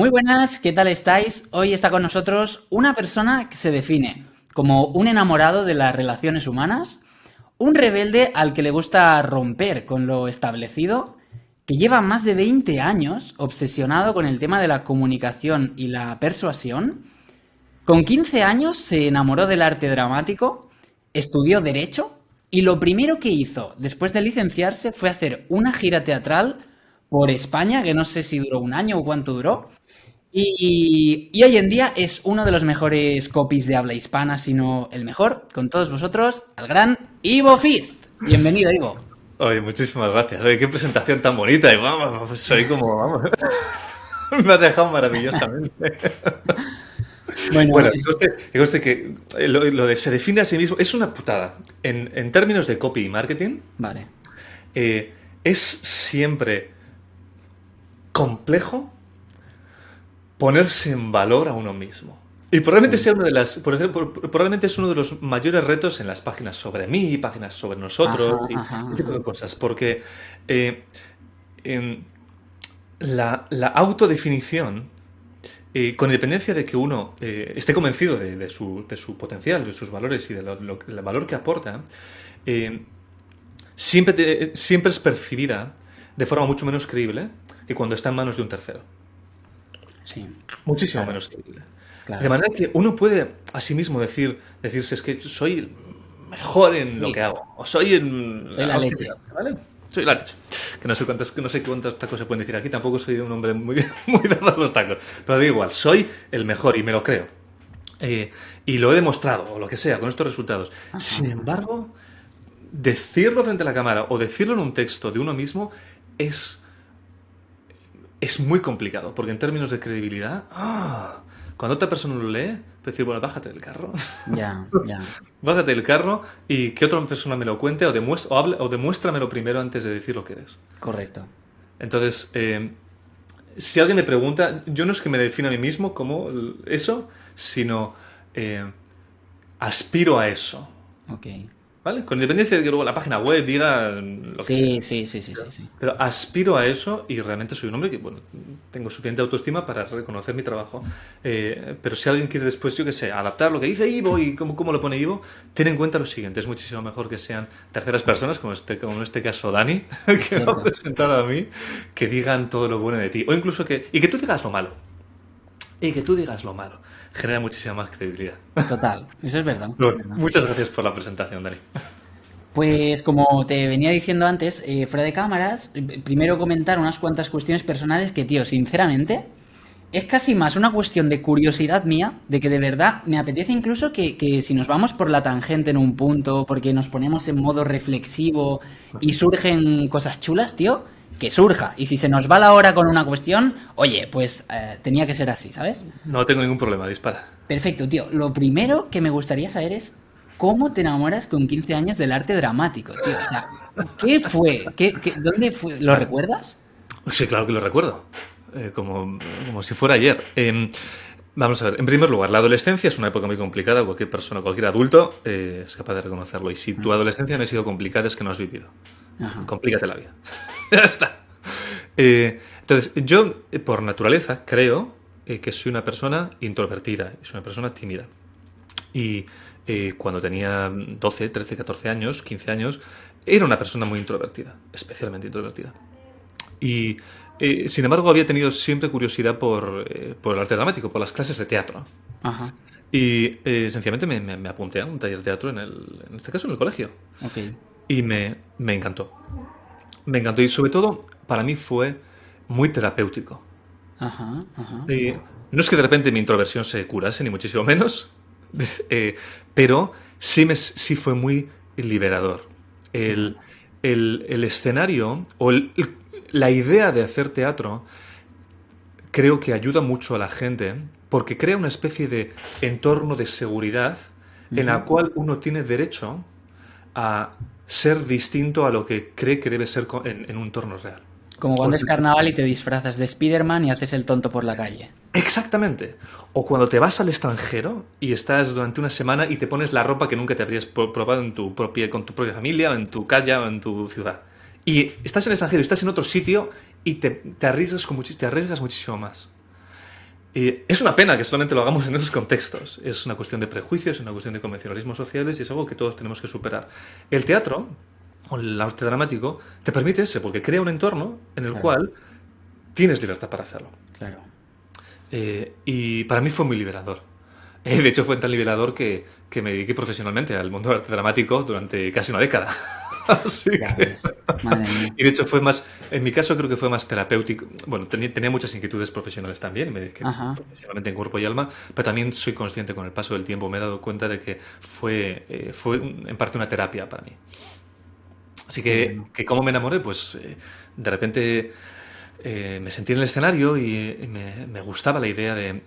Muy buenas, ¿qué tal estáis? Hoy está con nosotros una persona que se define como un enamorado de las relaciones humanas, un rebelde al que le gusta romper con lo establecido, que lleva más de 20 años obsesionado con el tema de la comunicación y la persuasión, con 15 años se enamoró del arte dramático, estudió derecho y lo primero que hizo después de licenciarse fue hacer una gira teatral por España, que no sé si duró un año o cuánto duró, y, hoy en día es uno de los mejores copies de habla hispana, sino el mejor. Con todos vosotros, al gran Ivo Fiz. Bienvenido, Ivo. Oye, muchísimas gracias. qué presentación tan bonita. Y vamos, soy como, vamos. Me has dejado maravillosamente. Bueno, bueno eh. que que eh, lo, de se define a sí mismo es una putada. En, términos de copy y marketing, vale. Eh, es siempre complejo ponerse en valor a uno mismo. Y probablemente sea de las, por ejemplo, probablemente es uno de los mayores retos en las páginas sobre mí, páginas sobre nosotros, y, tipo de cosas, porque eh, em, la, autodefinición, eh, con independencia de que uno eh, esté convencido de, su, potencial, de sus valores y del valor que aporta, siempre, siempre es percibida de forma mucho menos creíble que cuando está en manos de un tercero. Muchísimo menos De manera que uno puede a sí mismo decir, decirse es que soy mejor en lo que hago. O soy en soy la leche. Que no sé cuántas, cuántos tacos se pueden decir aquí, tampoco soy un hombre muy, muy dado a los tacos. Pero da igual, soy el mejor y me lo creo. Eh, y lo he demostrado, o lo que sea, con estos resultados. Sin embargo, decirlo frente a la cámara o decirlo en un texto de uno mismo es es muy complicado, porque en términos de credibilidad, ah, cuando otra persona lo lee, decir, bueno, bájate del carro. Ya, ya. bájate del carro y que otra persona me lo cuente o, demuestra, o, demuéstramelo primero antes de decir lo que eres. Correcto. Entonces, eh, si alguien me pregunta, yo no es que me defina a mí mismo como eso, sino eh, aspiro a eso. Okay. Con independencia de que luego la página web diga lo sí, que sea. Sí, sí, sí, pero, sí, Pero aspiro a eso y realmente soy un hombre que, bueno, tengo suficiente autoestima para reconocer mi trabajo. Eh, pero si alguien quiere después, yo qué sé, adaptar lo que dice Ivo y cómo, cómo lo pone Ivo, ten en cuenta lo siguiente. Es muchísimo mejor que sean terceras personas, como, este, como en este caso Dani, que me ha presentado a mí, que digan todo lo bueno de ti. O incluso que... Y que tú digas lo malo. Y que tú digas lo malo genera muchísima más credibilidad. Total, eso es verdad. Muchas gracias por la presentación, Dani. Pues como te venía diciendo antes, eh, fuera de cámaras, eh, primero comentar unas cuantas cuestiones personales que, tío, sinceramente, es casi más una cuestión de curiosidad mía, de que de verdad me apetece incluso que, que, si nos vamos por la tangente en un punto, porque nos ponemos en modo reflexivo y surgen cosas chulas, tío, que surja. Y si se nos va la hora con una cuestión, oye, pues eh, tenía que ser así, ¿sabes? No tengo ningún problema, dispara. Perfecto, tío. Lo primero que me gustaría saber es cómo te enamoras con 15 años del arte dramático, tío. O sea, ¿qué fue? dónde fue? ¿Lo recuerdas? Sí, claro que lo recuerdo. Eh, como, como, si fuera ayer. Em, vamos a ver, en primer lugar, la adolescencia es una época muy complicada, cualquier persona, cualquier adulto eh, es capaz de reconocerlo. Y si tu adolescencia no ha sido complicada, es que no has vivido. Complícate la vida. ya está. Eh, entonces, yo eh, por naturaleza creo eh, que soy una persona introvertida, soy una persona tímida. Y cuando tenía 12, 13, 14 años, 15 años, era una persona muy introvertida, especialmente introvertida. Y sin embargo, había tenido siempre curiosidad por, por, el arte dramático, por las clases de teatro. Y eh, sencillamente me, me, apunté a un taller de teatro, en, el, en este caso en el colegio. Y me, me, encantó me encantó y sobre todo para mí fue muy terapéutico. Ajá, eh, no es que de repente mi introversión se curase, ni muchísimo menos, eh, pero sí, me, sí fue muy liberador. El, escenario o la idea de hacer teatro creo que ayuda mucho a la gente porque crea una especie de entorno de seguridad en la cual uno tiene derecho a ser distinto a lo que cree que debe ser en, un entorno real. Como cuando es carnaval y te disfrazas de Spider-Man y haces el tonto por la calle. Exactamente. O cuando te vas al extranjero y estás durante una semana y te pones la ropa que nunca te habrías probado en tu propia, con tu propia familia, o en tu calle, o en tu ciudad. Y estás en el extranjero, estás en otro sitio y te, arriesgas, con te arriesgas muchísimo más. Y es una pena que solamente lo hagamos en esos contextos. Es una cuestión de prejuicios, es una cuestión de convencionalismos sociales y es algo que todos tenemos que superar. El teatro, o el arte dramático, te permite eso, porque crea un entorno en el cual tienes libertad para hacerlo. Claro. Eh, y para mí fue muy liberador. Eh, de hecho, fue tan liberador que, que me dediqué profesionalmente al mundo del arte dramático durante casi una década. Y de hecho fue más, en mi caso creo que fue más terapéutico. Bueno, tenía, muchas inquietudes profesionales también, me dije profesionalmente en cuerpo y alma, pero también soy consciente con el paso del tiempo, me he dado cuenta de que fue, eh, fue en parte una terapia para mí. Así que, ¿cómo me enamoré? Pues eh, de repente eh, me sentí en el escenario y me gustaba la idea de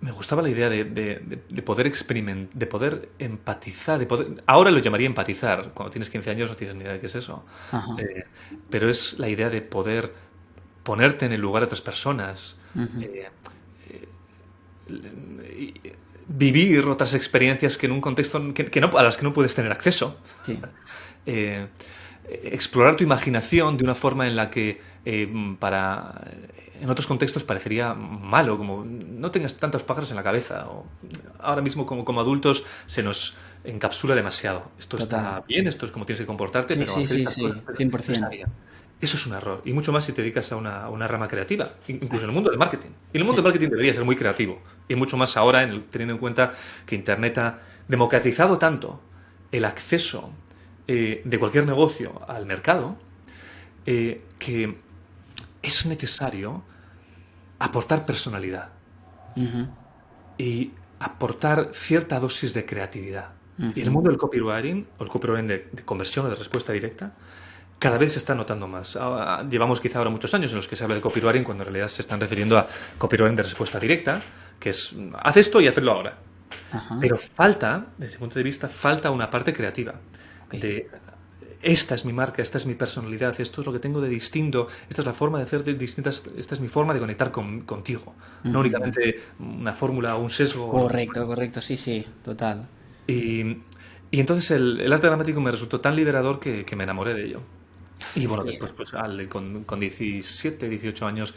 me gustaba la idea de, poder experimentar, de poder empatizar, de poder... Ahora lo llamaría empatizar, cuando tienes 15 años no tienes ni idea de qué es eso, eh, pero es la idea de poder ponerte en el lugar de otras personas, eh, eh, vivir otras experiencias que en un contexto que, no, a las que no puedes tener acceso. explorar tu imaginación de una forma en la que para en otros contextos parecería malo, como no tengas tantos pájaros en la cabeza. ahora mismo como, adultos se nos encapsula demasiado. Esto está bien, esto es como tienes que comportarte, pero sí, sí, sí, 100%. Pues, Eso es un error, y mucho más si te dedicas a una, rama creativa, incluso en el mundo del marketing. Y el mundo del marketing debería ser muy creativo, y mucho más ahora teniendo en cuenta que Internet ha democratizado tanto el acceso eh, de cualquier negocio al mercado, eh, que es necesario aportar personalidad y aportar cierta dosis de creatividad. Y el mundo del copywriting, o el copywriting de, conversión o de respuesta directa, cada vez se está notando más. Ah, llevamos quizá ahora muchos años en los que se habla de copywriting cuando en realidad se están refiriendo a copywriting de respuesta directa, que es, haz esto y hazlo ahora. Pero falta, desde mi punto de vista, falta una parte creativa. De esta es mi marca, esta es mi personalidad, esto es lo que tengo de distinto, esta es la forma de hacer distintas, esta es mi forma de conectar contigo, no únicamente una fórmula o un sesgo. Correcto, correcto, sí, sí, total. Y, y entonces el, arte dramático me resultó tan liberador que, me enamoré de ello. Y bueno, después, pues con, con 17, 18 años,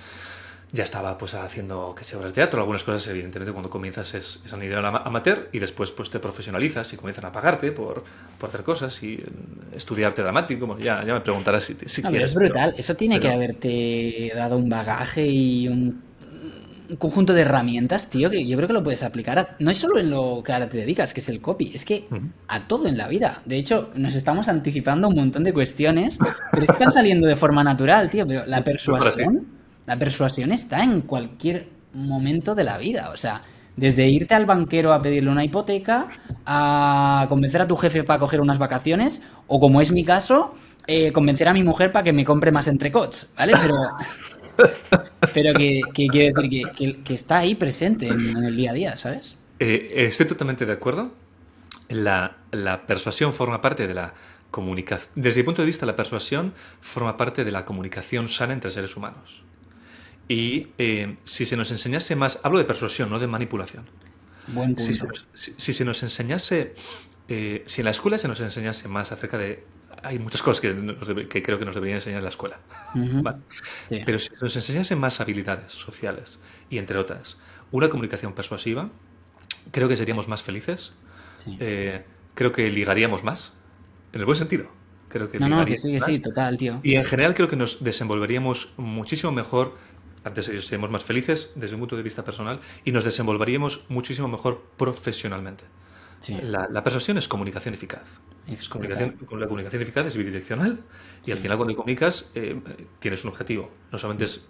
ya estaba pues haciendo que se obras de teatro, algunas cosas evidentemente cuando comienzas es, a nivel amateur y después pues te profesionalizas y comienzan a pagarte por, hacer cosas y mm, estudiarte dramático, ya, ya me preguntarás si, quieres. es brutal, eso tiene que haberte dado un bagaje y un, conjunto de herramientas, tío, que yo creo que lo puedes aplicar no es solo en lo que ahora te dedicas, que es el copy, es que a todo en la vida. De hecho, nos estamos anticipando un montón de cuestiones, pero están saliendo de forma natural, tío, pero la persuasión... La persuasión está en cualquier momento de la vida, o sea, desde irte al banquero a pedirle una hipoteca, a convencer a tu jefe para coger unas vacaciones, o como es mi caso, eh, convencer a mi mujer para que me compre más entrecots, ¿vale? Pero, pero que, quiere decir que, está ahí presente en, el día a día, ¿sabes? Eh, estoy totalmente de acuerdo. La, la persuasión forma parte de la comunicación. Desde mi punto de vista, la persuasión forma parte de la comunicación sana entre seres humanos. Y eh, si se nos enseñase más, hablo de persuasión, no de manipulación. Buen punto. Si, se nos, enseñase, eh, si en la escuela se nos enseñase más acerca de... Hay muchas cosas que, creo que nos deberían enseñar en la escuela. Pero si se nos enseñase más habilidades sociales y, entre otras, una comunicación persuasiva, creo que seríamos más felices. Eh, creo que ligaríamos más, en el buen sentido. Creo que no, no, sí, sí, total, tío. Y en general creo que nos desenvolveríamos muchísimo mejor antes seríamos más felices desde un punto de vista personal y nos desenvolveríamos muchísimo mejor profesionalmente. Sí. La, persuasión es comunicación eficaz. comunicación, la comunicación eficaz es bidireccional y al final cuando comunicas eh, tienes un objetivo. No solamente es,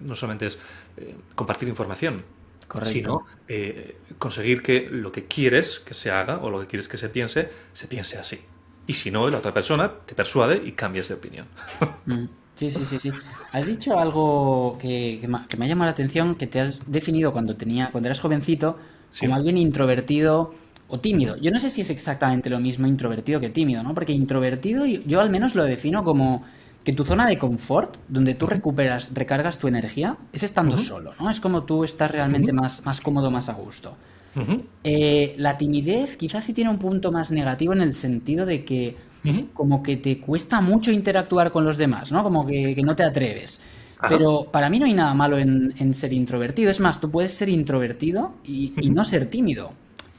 no solamente eh, compartir información, sino eh, conseguir que lo que quieres que se haga o lo que quieres que se piense, se piense así. Y si no, la otra persona te persuade y cambias de opinión. Mm. Sí, sí, sí, sí. Has dicho algo que, me, ha llamado la atención, que te has definido cuando tenía, cuando eras jovencito, como alguien introvertido o tímido. Yo no sé si es exactamente lo mismo introvertido que tímido, ¿no? Porque introvertido yo, al menos lo defino como que tu zona de confort, donde tú recuperas, recargas tu energía, es estando solo, ¿no? Es como tú estás realmente más, más cómodo, más a gusto. Eh, la timidez quizás sí tiene un punto más negativo en el sentido de que como que te cuesta mucho interactuar con los demás, ¿no? Como que, no te atreves. Pero para mí no hay nada malo en, ser introvertido. Es más, tú puedes ser introvertido y, no ser tímido.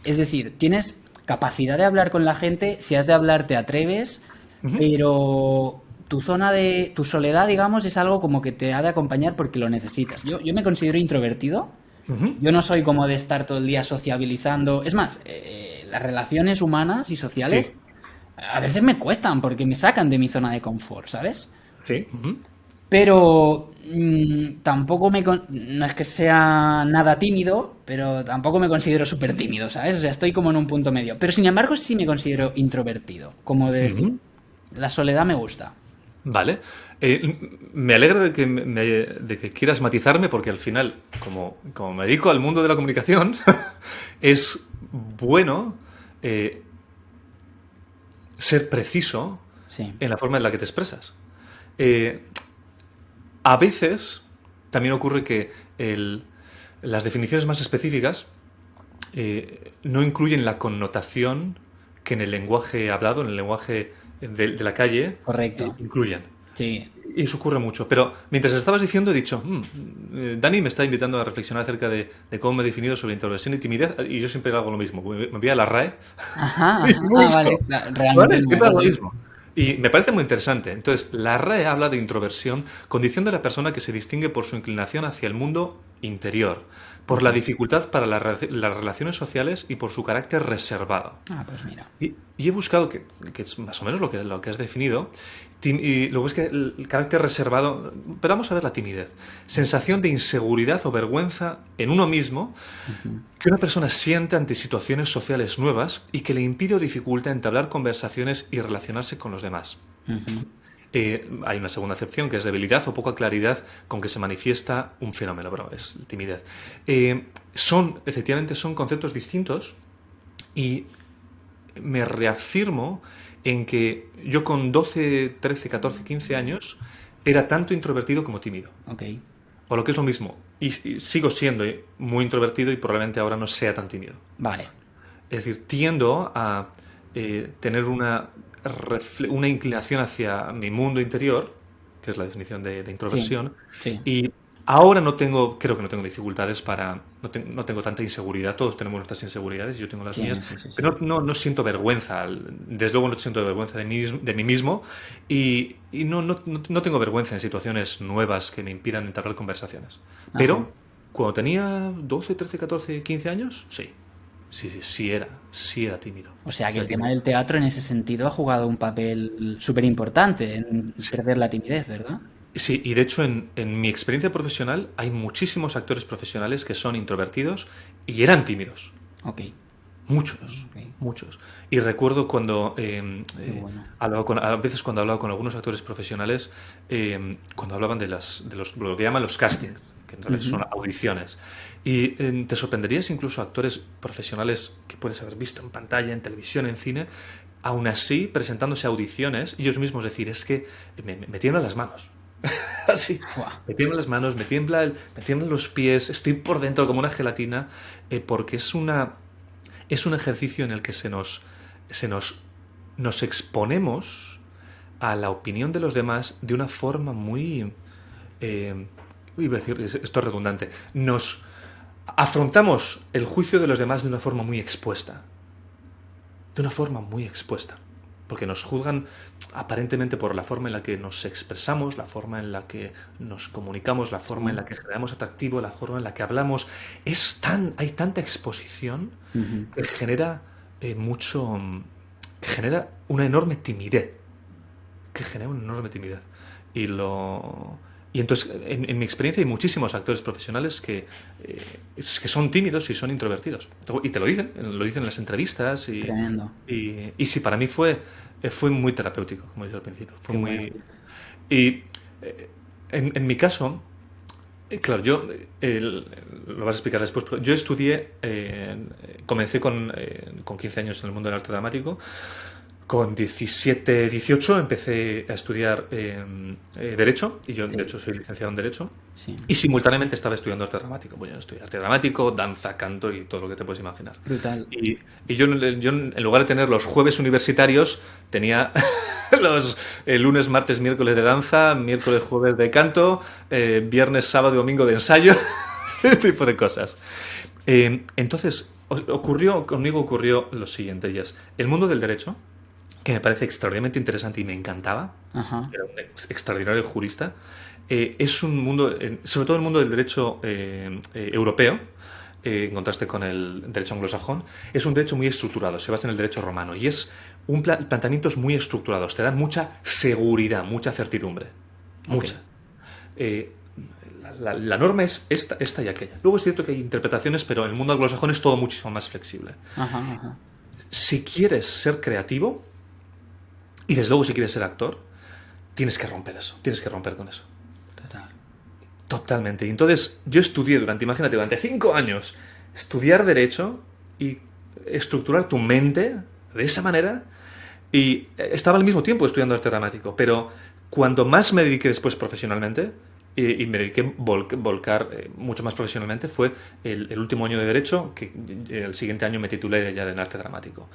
Es decir, tienes capacidad de hablar con la gente, si has de hablar te atreves, pero tu zona de. tu soledad, digamos, es algo como que te ha de acompañar porque lo necesitas. Yo, me considero introvertido. Yo no soy como de estar todo el día sociabilizando. Es más, eh, las relaciones humanas y sociales a veces me cuestan porque me sacan de mi zona de confort, ¿sabes? Sí. Pero mm, tampoco me... No es que sea nada tímido, pero tampoco me considero súper tímido, ¿sabes? O sea, estoy como en un punto medio. Pero sin embargo sí me considero introvertido, como de decir, la soledad me gusta. Vale. Eh, me alegro de que, de que, quieras matizarme porque al final, como, como me dedico al mundo de la comunicación, es bueno eh, ser preciso en la forma en la que te expresas. Eh, a veces también ocurre que las definiciones más específicas eh, no incluyen la connotación que en el lenguaje hablado, en el lenguaje de, la calle, Correcto. Eh, incluyen. Y eso ocurre mucho. Pero mientras estabas diciendo, he dicho, mm, eh, Dani me está invitando a reflexionar acerca de, cómo me he definido sobre introversión y timidez, y yo siempre hago lo mismo. Me voy a la RAE. Y me parece muy interesante. Entonces, la RAE habla de introversión, condición de la persona que se distingue por su inclinación hacia el mundo interior, por la dificultad para las relaciones sociales y por su carácter reservado. Ah, pues mira. Y, he buscado, que, es más o menos lo que, lo que has definido, y luego es que el carácter reservado, pero vamos a ver la timidez, sensación de inseguridad o vergüenza en uno mismo que una persona siente ante situaciones sociales nuevas y que le impide o dificulta entablar conversaciones y relacionarse con los demás. Eh, hay una segunda acepción que es debilidad o poca claridad con que se manifiesta un fenómeno, pero es timidez. Eh, son, efectivamente, son conceptos distintos y me reafirmo en que yo con 12, 13, 14, 15 años era tanto introvertido como tímido. Okay. O lo que es lo mismo, y, sigo siendo eh, muy introvertido y probablemente ahora no sea tan tímido. Vale. Es decir, tiendo a eh, tener una, una inclinación hacia mi mundo interior, que es la definición de, de introversión, y Ahora no tengo, creo que no tengo dificultades para, no, tengo tanta inseguridad, todos tenemos nuestras inseguridades, yo tengo las mías, pero no, siento vergüenza, desde luego no siento vergüenza de mí, de mismo y, no, tengo vergüenza en situaciones nuevas que me impidan entablar conversaciones. Ah, pero cuando tenía 12, 13, 14, 15 años, sí. Sí, sí, sí era, sí era tímido. O sea que el tema del teatro en ese sentido ha jugado un papel súper importante en perder la timidez, ¿verdad? Sí, y de hecho en, mi experiencia profesional hay muchísimos actores profesionales que son introvertidos y eran tímidos. Ok. Muchos, muchos. Y recuerdo cuando, eh, eh a veces cuando hablaba con algunos actores profesionales, eh, cuando hablaban de, las, de los, lo que llaman los castings, que en realidad son audiciones. Y eh, te sorprenderías incluso actores profesionales que puedes haber visto en pantalla, en televisión, en cine, aún así presentándose a audiciones, ellos mismos decir, es que me, me las manos. Así. Me tiemblan las manos, me, tiembla me tiemblan los pies, estoy por dentro como una gelatina, eh, porque es, una, es un ejercicio en el que se nos, se nos, nos exponemos a la opinión de los demás de una forma muy... Eh, decir, esto es redundante. Nos afrontamos el juicio de los demás de una forma muy expuesta. De una forma muy expuesta. Porque nos juzgan aparentemente por la forma en la que nos expresamos, la forma en la que nos comunicamos, la forma en la que generamos atractivo, la forma en la que hablamos, es tan, hay tanta exposición que genera eh, mucho, que genera una enorme timidez, que genera una enorme timidez. Y lo, y entonces, en, mi experiencia hay muchísimos actores profesionales que, eh, que son tímidos y son introvertidos. Y te lo dicen, lo dicen en las entrevistas. Y, Y, sí, para mí fue, eh, fue muy terapéutico, como dije al principio. Fue muy... Y eh, en, mi caso, claro, yo, lo vas a explicar después, yo estudié, comencé con, con 15 años en el mundo del arte dramático con 17, 18 empecé a estudiar eh, eh, Derecho, y yo de hecho soy licenciado en Derecho, y simultáneamente estaba estudiando arte dramático. Bueno, yo estudié arte dramático, danza, canto y todo lo que te puedes imaginar. Brutal. Y, yo, en lugar de tener los jueves universitarios, tenía los eh, lunes, martes, miércoles de danza, miércoles, jueves de canto, viernes, sábado y domingo de ensayo, ese tipo de cosas. entonces, ocurrió, conmigo ocurrió lo siguiente, el mundo del derecho que me parece extraordinariamente interesante y me encantaba, era un extraordinario jurista, eh, es un mundo, sobre todo el mundo del derecho eh, eh, europeo, en contraste con el derecho anglosajón, es un derecho muy estructurado, se basa en el derecho romano y es un planteamiento planteamientos muy estructurados, te dan mucha seguridad, mucha certidumbre, mucha. La, norma es esta, y aquella. Luego es cierto que hay interpretaciones, pero en el mundo anglosajón es todo muchísimo más flexible. Si quieres ser creativo, y desde luego, si quieres ser actor, tienes que romper eso, tienes que romper con eso. Total. Totalmente. Y entonces, yo estudié durante, imagínate, durante cinco años, estudiar Derecho y estructurar tu mente de esa manera. Y eh, estaba al mismo tiempo estudiando arte dramático, pero cuando más me dediqué después profesionalmente, y, me dediqué a volcar eh, mucho más profesionalmente fue el, último año de Derecho, que el siguiente año me titulé ya en Arte Dramático.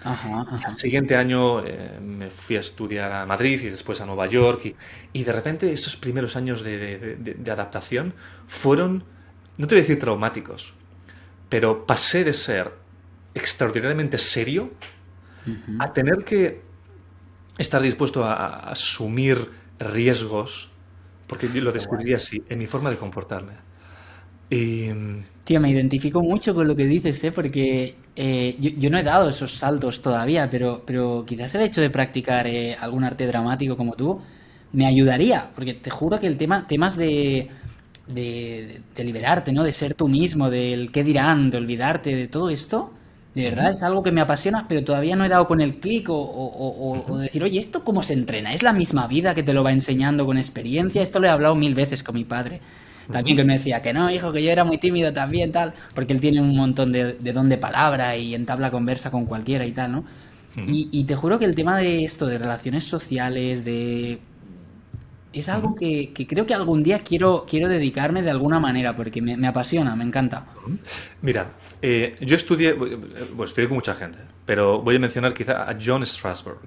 El siguiente año eh, me fui a estudiar a Madrid y después a Nueva York y, de repente esos primeros años de, adaptación fueron, no te voy a decir traumáticos, pero pasé de ser extraordinariamente serio a tener que estar dispuesto a asumir riesgos porque yo lo descubrí así, en mi forma de comportarme. Y... Tío, me identifico mucho con lo que dices, ¿eh? porque eh, yo, no he dado esos saltos todavía, pero, pero quizás el hecho de practicar eh, algún arte dramático como tú me ayudaría, porque te juro que el tema, temas de, de, de liberarte, ¿no? de ser tú mismo, del qué dirán, de olvidarte, de todo esto, de verdad, es algo que me apasiona, pero todavía no he dado con el clic o, decir, oye, ¿esto cómo se entrena? Es la misma vida que te lo va enseñando con experiencia. Esto lo he hablado mil veces con mi padre. También que me decía que no, hijo, que yo era muy tímido también, tal, porque él tiene un montón de, don de palabra y entabla conversa con cualquiera y tal, ¿no? Y, te juro que el tema de esto, de relaciones sociales, de es algo que, creo que algún día quiero, quiero dedicarme de alguna manera, porque me, apasiona, me encanta. Mira, eh, yo estudié, bueno, estudié con mucha gente, pero voy a mencionar quizá a John Strasberg.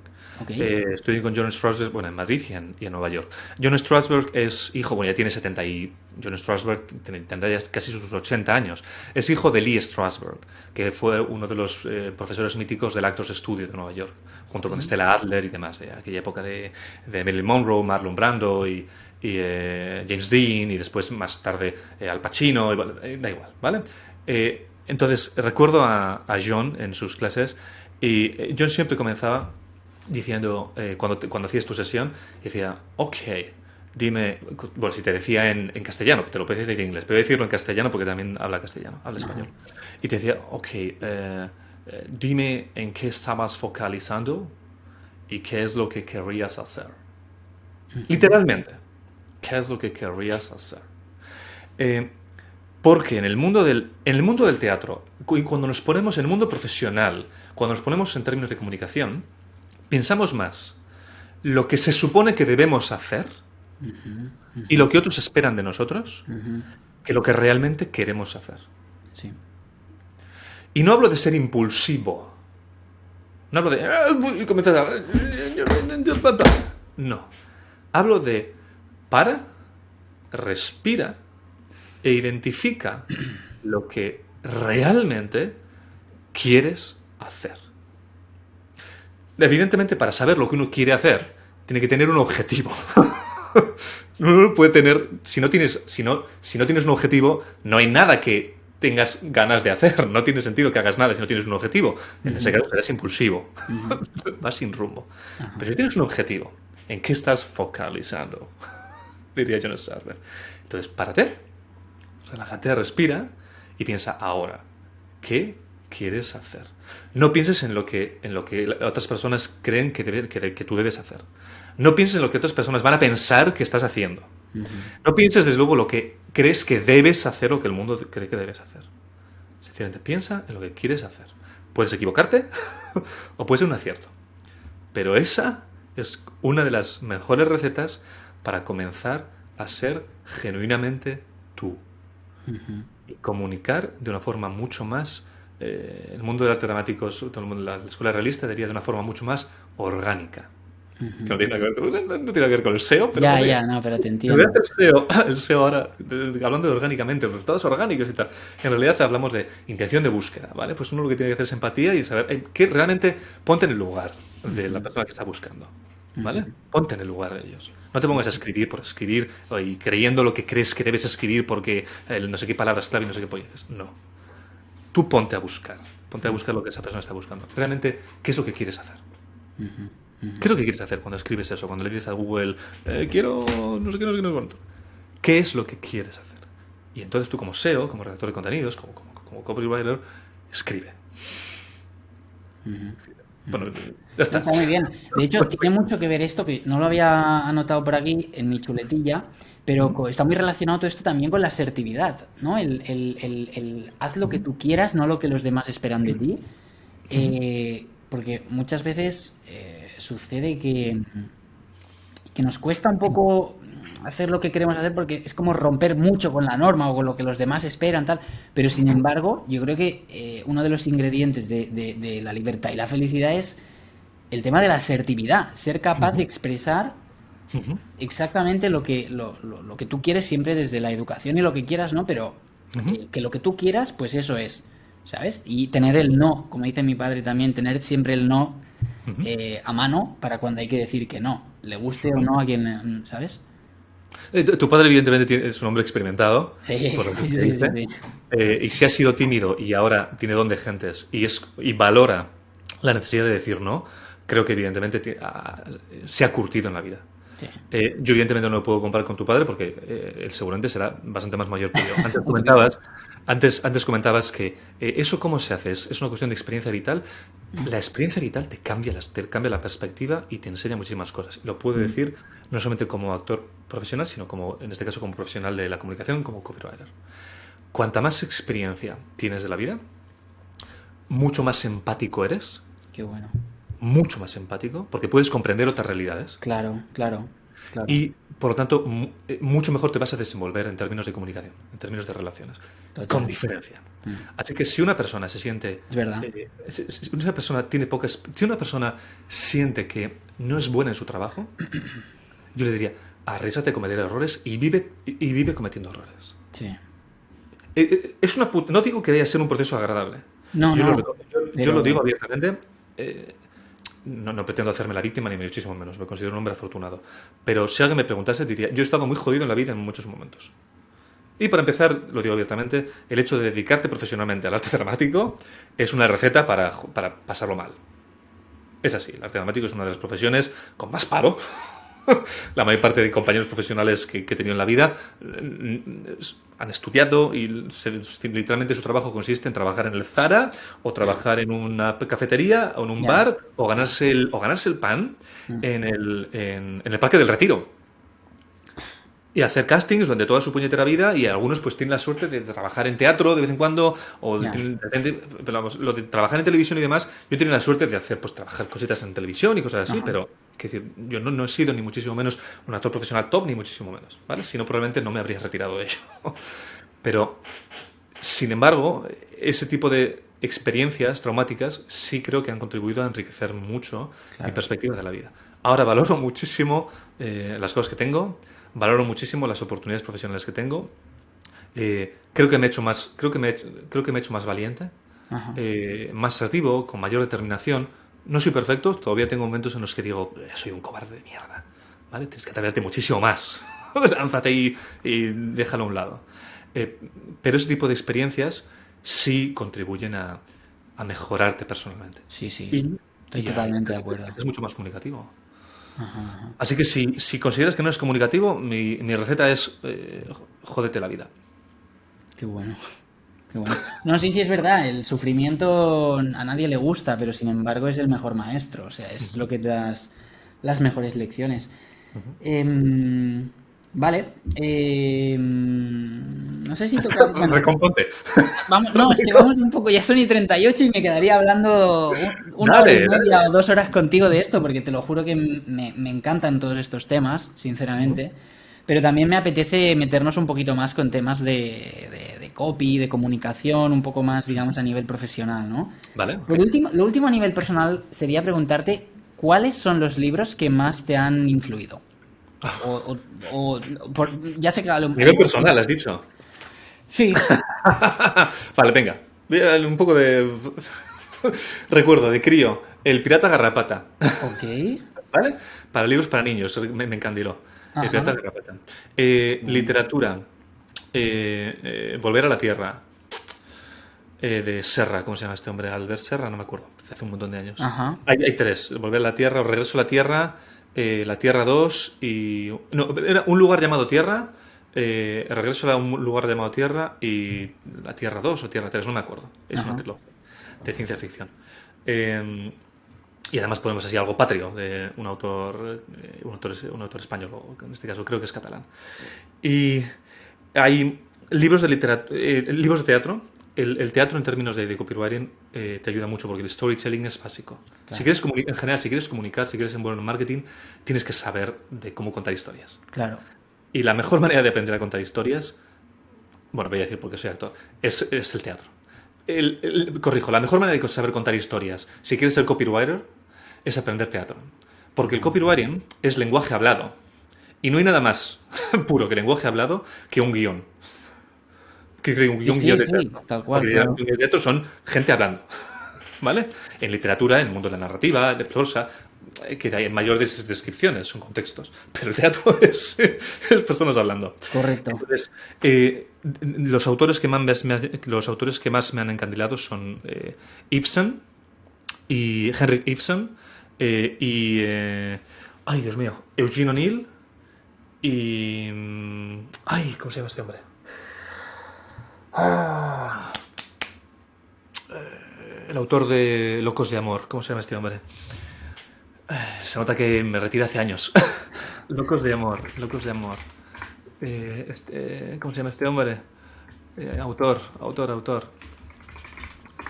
Eh, estudié con John Strasberg, bueno, en Madrid y en, Nueva York. John Strasberg es hijo, bueno, ya tiene 70 y... John Strasberg tendrá ya casi sus 80 años. Es hijo de Lee Strasberg, que fue uno de los eh, profesores míticos del Actors Studio de Nueva York, junto con Stella Adler y demás, de aquella época de, de Marilyn Monroe, Marlon Brando y, James Dean, y después más tarde Al Pacino, da igual, ¿vale? Eh, entonces, recuerdo a, John en sus clases y eh, John siempre comenzaba diciendo, eh, cuando, cuando hacías tu sesión, decía, ok, dime, bueno, si te decía en, castellano, te lo puedes decir en inglés, pero voy a decirlo en castellano porque también habla castellano, habla español. Y te decía, ok, eh, dime en qué estabas focalizando y qué es lo que querrías hacer. Literalmente, ¿qué es lo que querrías hacer? Eh, porque en el mundo del, en el mundo del teatro, y cuando nos ponemos en el mundo profesional, cuando nos ponemos en términos de comunicación, pensamos más lo que se supone que debemos hacer y lo que otros esperan de nosotros que lo que realmente queremos hacer. Y no hablo de ser impulsivo. No hablo de... Ah, no. Hablo de... Para, respira e identifica lo que realmente quieres hacer. Evidentemente, para saber lo que uno quiere hacer, tiene que tener un objetivo. uno puede tener, si no, tienes, si, si no tienes un objetivo, no hay nada que tengas ganas de hacer. No tiene sentido que hagas nada si no tienes un objetivo. En ese caso serás impulsivo, vas sin rumbo. Pero si tienes un objetivo, ¿en qué estás focalizando? Diría Jonas Sarver. Entonces, para párate Relájate, respira y piensa ahora, ¿qué quieres hacer? No pienses en lo que, en lo que otras personas creen que, que, tú debes hacer. No pienses en lo que otras personas van a pensar que estás haciendo. No pienses, desde luego, lo que crees que debes hacer o que el mundo cree que debes hacer. Sencillamente piensa en lo que quieres hacer. Puedes equivocarte o puede ser un acierto. Pero esa es una de las mejores recetas para comenzar a ser genuinamente y comunicar de una forma mucho más, eh, el mundo del arte dramático, la escuela realista diría de una forma mucho más orgánica. no, tiene que ver, con el SEO, pero. Ya, ya, no, pero te entiendo. El SEO, ahora, hablando de orgánicamente, resultados pues orgánicos y tal, en realidad hablamos de intención de búsqueda, ¿vale? Pues uno lo que tiene que hacer es empatía y saber eh, que realmente ponte en el lugar de la persona que está buscando, ¿vale? Ponte en el lugar de ellos. No te pongas a escribir por escribir eh, y creyendo lo que crees que debes escribir porque eh, no sé qué palabras clave y no sé qué polleces. No. Tú ponte a buscar. Ponte a buscar lo que esa persona está buscando. Realmente, ¿qué es lo que quieres hacer? ¿Qué es lo que quieres hacer cuando escribes eso? Cuando le dices a Google, eh, quiero no sé qué, no sé qué, ¿Qué es lo que quieres hacer? Y entonces tú como SEO, como redactor de contenidos, como, como, copywriter, escribe. Bueno, está. muy bien. De hecho, tiene mucho que ver esto, que no lo había anotado por aquí en mi chuletilla, pero está muy relacionado todo esto también con la asertividad, ¿no? El, el, haz lo que tú quieras, no lo que los demás esperan de ti. Eh, porque muchas veces eh, sucede que, que nos cuesta un poco hacer lo que queremos hacer porque es como romper mucho con la norma o con lo que los demás esperan, tal. Pero sin embargo, yo creo que eh, uno de los ingredientes de, la libertad y la felicidad es el tema de la asertividad, ser capaz de expresar exactamente lo que, lo, lo, que tú quieres siempre desde la educación y lo que quieras, ¿no? Pero eh, que lo que tú quieras, pues eso es, ¿sabes? Y tener el no, como dice mi padre también, tener siempre el no eh, a mano para cuando hay que decir que no, le guste o no a quien, ¿sabes? Eh, tu padre, evidentemente, es un hombre experimentado. Sí. Eh, y si ha sido tímido y ahora tiene don de gentes y, es, y valora la necesidad de decir no, creo que, evidentemente, ah, se ha curtido en la vida. Eh, yo, evidentemente, no lo puedo comparar con tu padre porque el él seguramente será bastante más mayor que yo. Antes comentabas antes, antes comentabas que eh, eso cómo se hace, ¿Es, una cuestión de experiencia vital. La experiencia vital te cambia, las, te cambia la perspectiva y te enseña muchísimas cosas. Lo puedo decir no solamente como actor profesional, sino como, en este caso, como profesional de la comunicación, como copywriter. Cuanta más experiencia tienes de la vida, mucho más empático eres. Qué bueno. Mucho más empático, porque puedes comprender otras realidades. claro. claro. Y por lo tanto, eh, mucho mejor te vas a desenvolver en términos de comunicación, en términos de relaciones con diferencia. Mm. Así que si una persona se siente. Es verdad. Eh, si, una persona tiene pocas. Si una persona siente que no es buena en su trabajo, yo le diría: arriesgate a cometer errores y vive, y vive cometiendo errores. Sí. Eh, eh, es una No digo que vaya a ser un proceso agradable. No, yo no. Lo, yo, lo digo abiertamente. no, no, pretendo hacerme la víctima ni muchísimo menos, me considero un hombre afortunado. Pero si alguien me preguntase, diría, yo he estado muy jodido en la vida en muchos momentos. Y para empezar, lo digo abiertamente, el hecho de dedicarte profesionalmente al arte dramático es una receta para, pasarlo mal. Es así, el arte dramático es una de las profesiones con más paro. la mayor parte de compañeros profesionales que, he tenido en la vida mm, han estudiado y literalmente su trabajo consiste en trabajar en el Zara o trabajar en una cafetería o en un bar o ganarse el, o ganarse el pan mm. en el, en el Parque del Retiro y hacer castings donde toda su puñetera vida y algunos pues tienen la suerte de trabajar en teatro de vez en cuando o lo de trabajar en televisión y demás yo he tenido la suerte de hacer pues trabajar cositas en televisión y cosas así pero que yo no, no, he sido ni muchísimo menos un actor profesional top ni muchísimo menos vale si no probablemente no me habría retirado de ello pero sin embargo ese tipo de experiencias traumáticas sí creo que han contribuido a enriquecer mucho mi perspectiva de la vida ahora valoro muchísimo eh, las cosas que tengo valoro muchísimo las oportunidades profesionales que tengo. Eh, creo que me he hecho más, creo que me creo que me he hecho más valiente, eh, más activo, con mayor determinación. No soy perfecto, todavía tengo momentos en los que digo, eh, soy un cobarde de mierda. ¿Vale? Tienes que atreverte muchísimo más. Lánzate y, y, déjalo a un lado. pero ese tipo de experiencias sí contribuyen a, a mejorarte personalmente. Sí, sí. Estoy totalmente de acuerdo. Es mucho más comunicativo. Así que si, si, consideras que no es comunicativo, mi, receta es eh, jódete la vida. Qué bueno. No, sí, si es verdad. El sufrimiento a nadie le gusta, pero sin embargo es el mejor maestro. O sea, es lo que te das las mejores lecciones. Vale. Eh, mm, no sé si toca. Recomponte. Vamos, no, es que vamos un poco. Ya son y 38 y me quedaría hablando una hora o dos horas contigo de esto, porque te lo juro que me, encantan todos estos temas, sinceramente. Pero también me apetece meternos un poquito más con temas de, copy, de comunicación, un poco más, digamos, a nivel profesional, ¿no? Vale. Por último, lo último a nivel personal sería preguntarte cuáles son los libros que más te han influido. O, ya a Nivel personal, has dicho. Sí. vale, venga. Un poco de. Recuerdo, de crío. El pirata garrapata. Ok. ¿Vale? Para libros para niños. Me, me encandiló. El pirata garrapata. Eh, literatura. Eh, eh, Volver a la tierra. de Serra, ¿cómo se llama este hombre? Albert Serra, no me acuerdo. Hace un montón de años. Hay, hay tres. Volver a la tierra o Regreso a la tierra. Eh, la Tierra 2 y... No, era un lugar llamado Tierra, eh, El Regreso a un lugar llamado Tierra y La Tierra 2 o Tierra 3, no me acuerdo. Es un una trilogía de ciencia ficción. Eh, y además podemos así algo patrio de un autor, un autor, un autor español, en este caso creo que es catalán. Y hay libros de, literatura, libros de teatro el, teatro en términos de, copywriting eh, te ayuda mucho porque el storytelling es básico. Si quieres en general, si quieres comunicar, si quieres envolver en marketing, tienes que saber de cómo contar historias. Claro. Y la mejor manera de aprender a contar historias, bueno, voy a decir porque soy actor, es, el teatro. El, corrijo, la mejor manera de saber contar historias, si quieres ser copywriter, es aprender teatro. Porque el copywriting es lenguaje hablado. Y no hay nada más puro que lenguaje hablado que un guión que un, un teatro. Tal son gente hablando. ¿Vale? En literatura, en el mundo de la narrativa, de prosa, eh, que hay mayores descripciones, son contextos. Pero el teatro es, personas hablando. Correcto. Entonces, eh, los, autores que más me, los autores que más me han encandilado son eh, Ibsen y Henrik Ibsen y. ay, Dios mío, Eugene O'Neill y. Mm, ay, ¿cómo se llama este hombre? Ah. El autor de Locos de Amor, ¿cómo se llama este hombre? Eh, se nota que me retira hace años. Locos de Amor, Locos de Amor. Eh, este, eh, ¿Cómo se llama este hombre? autor, autor, autor.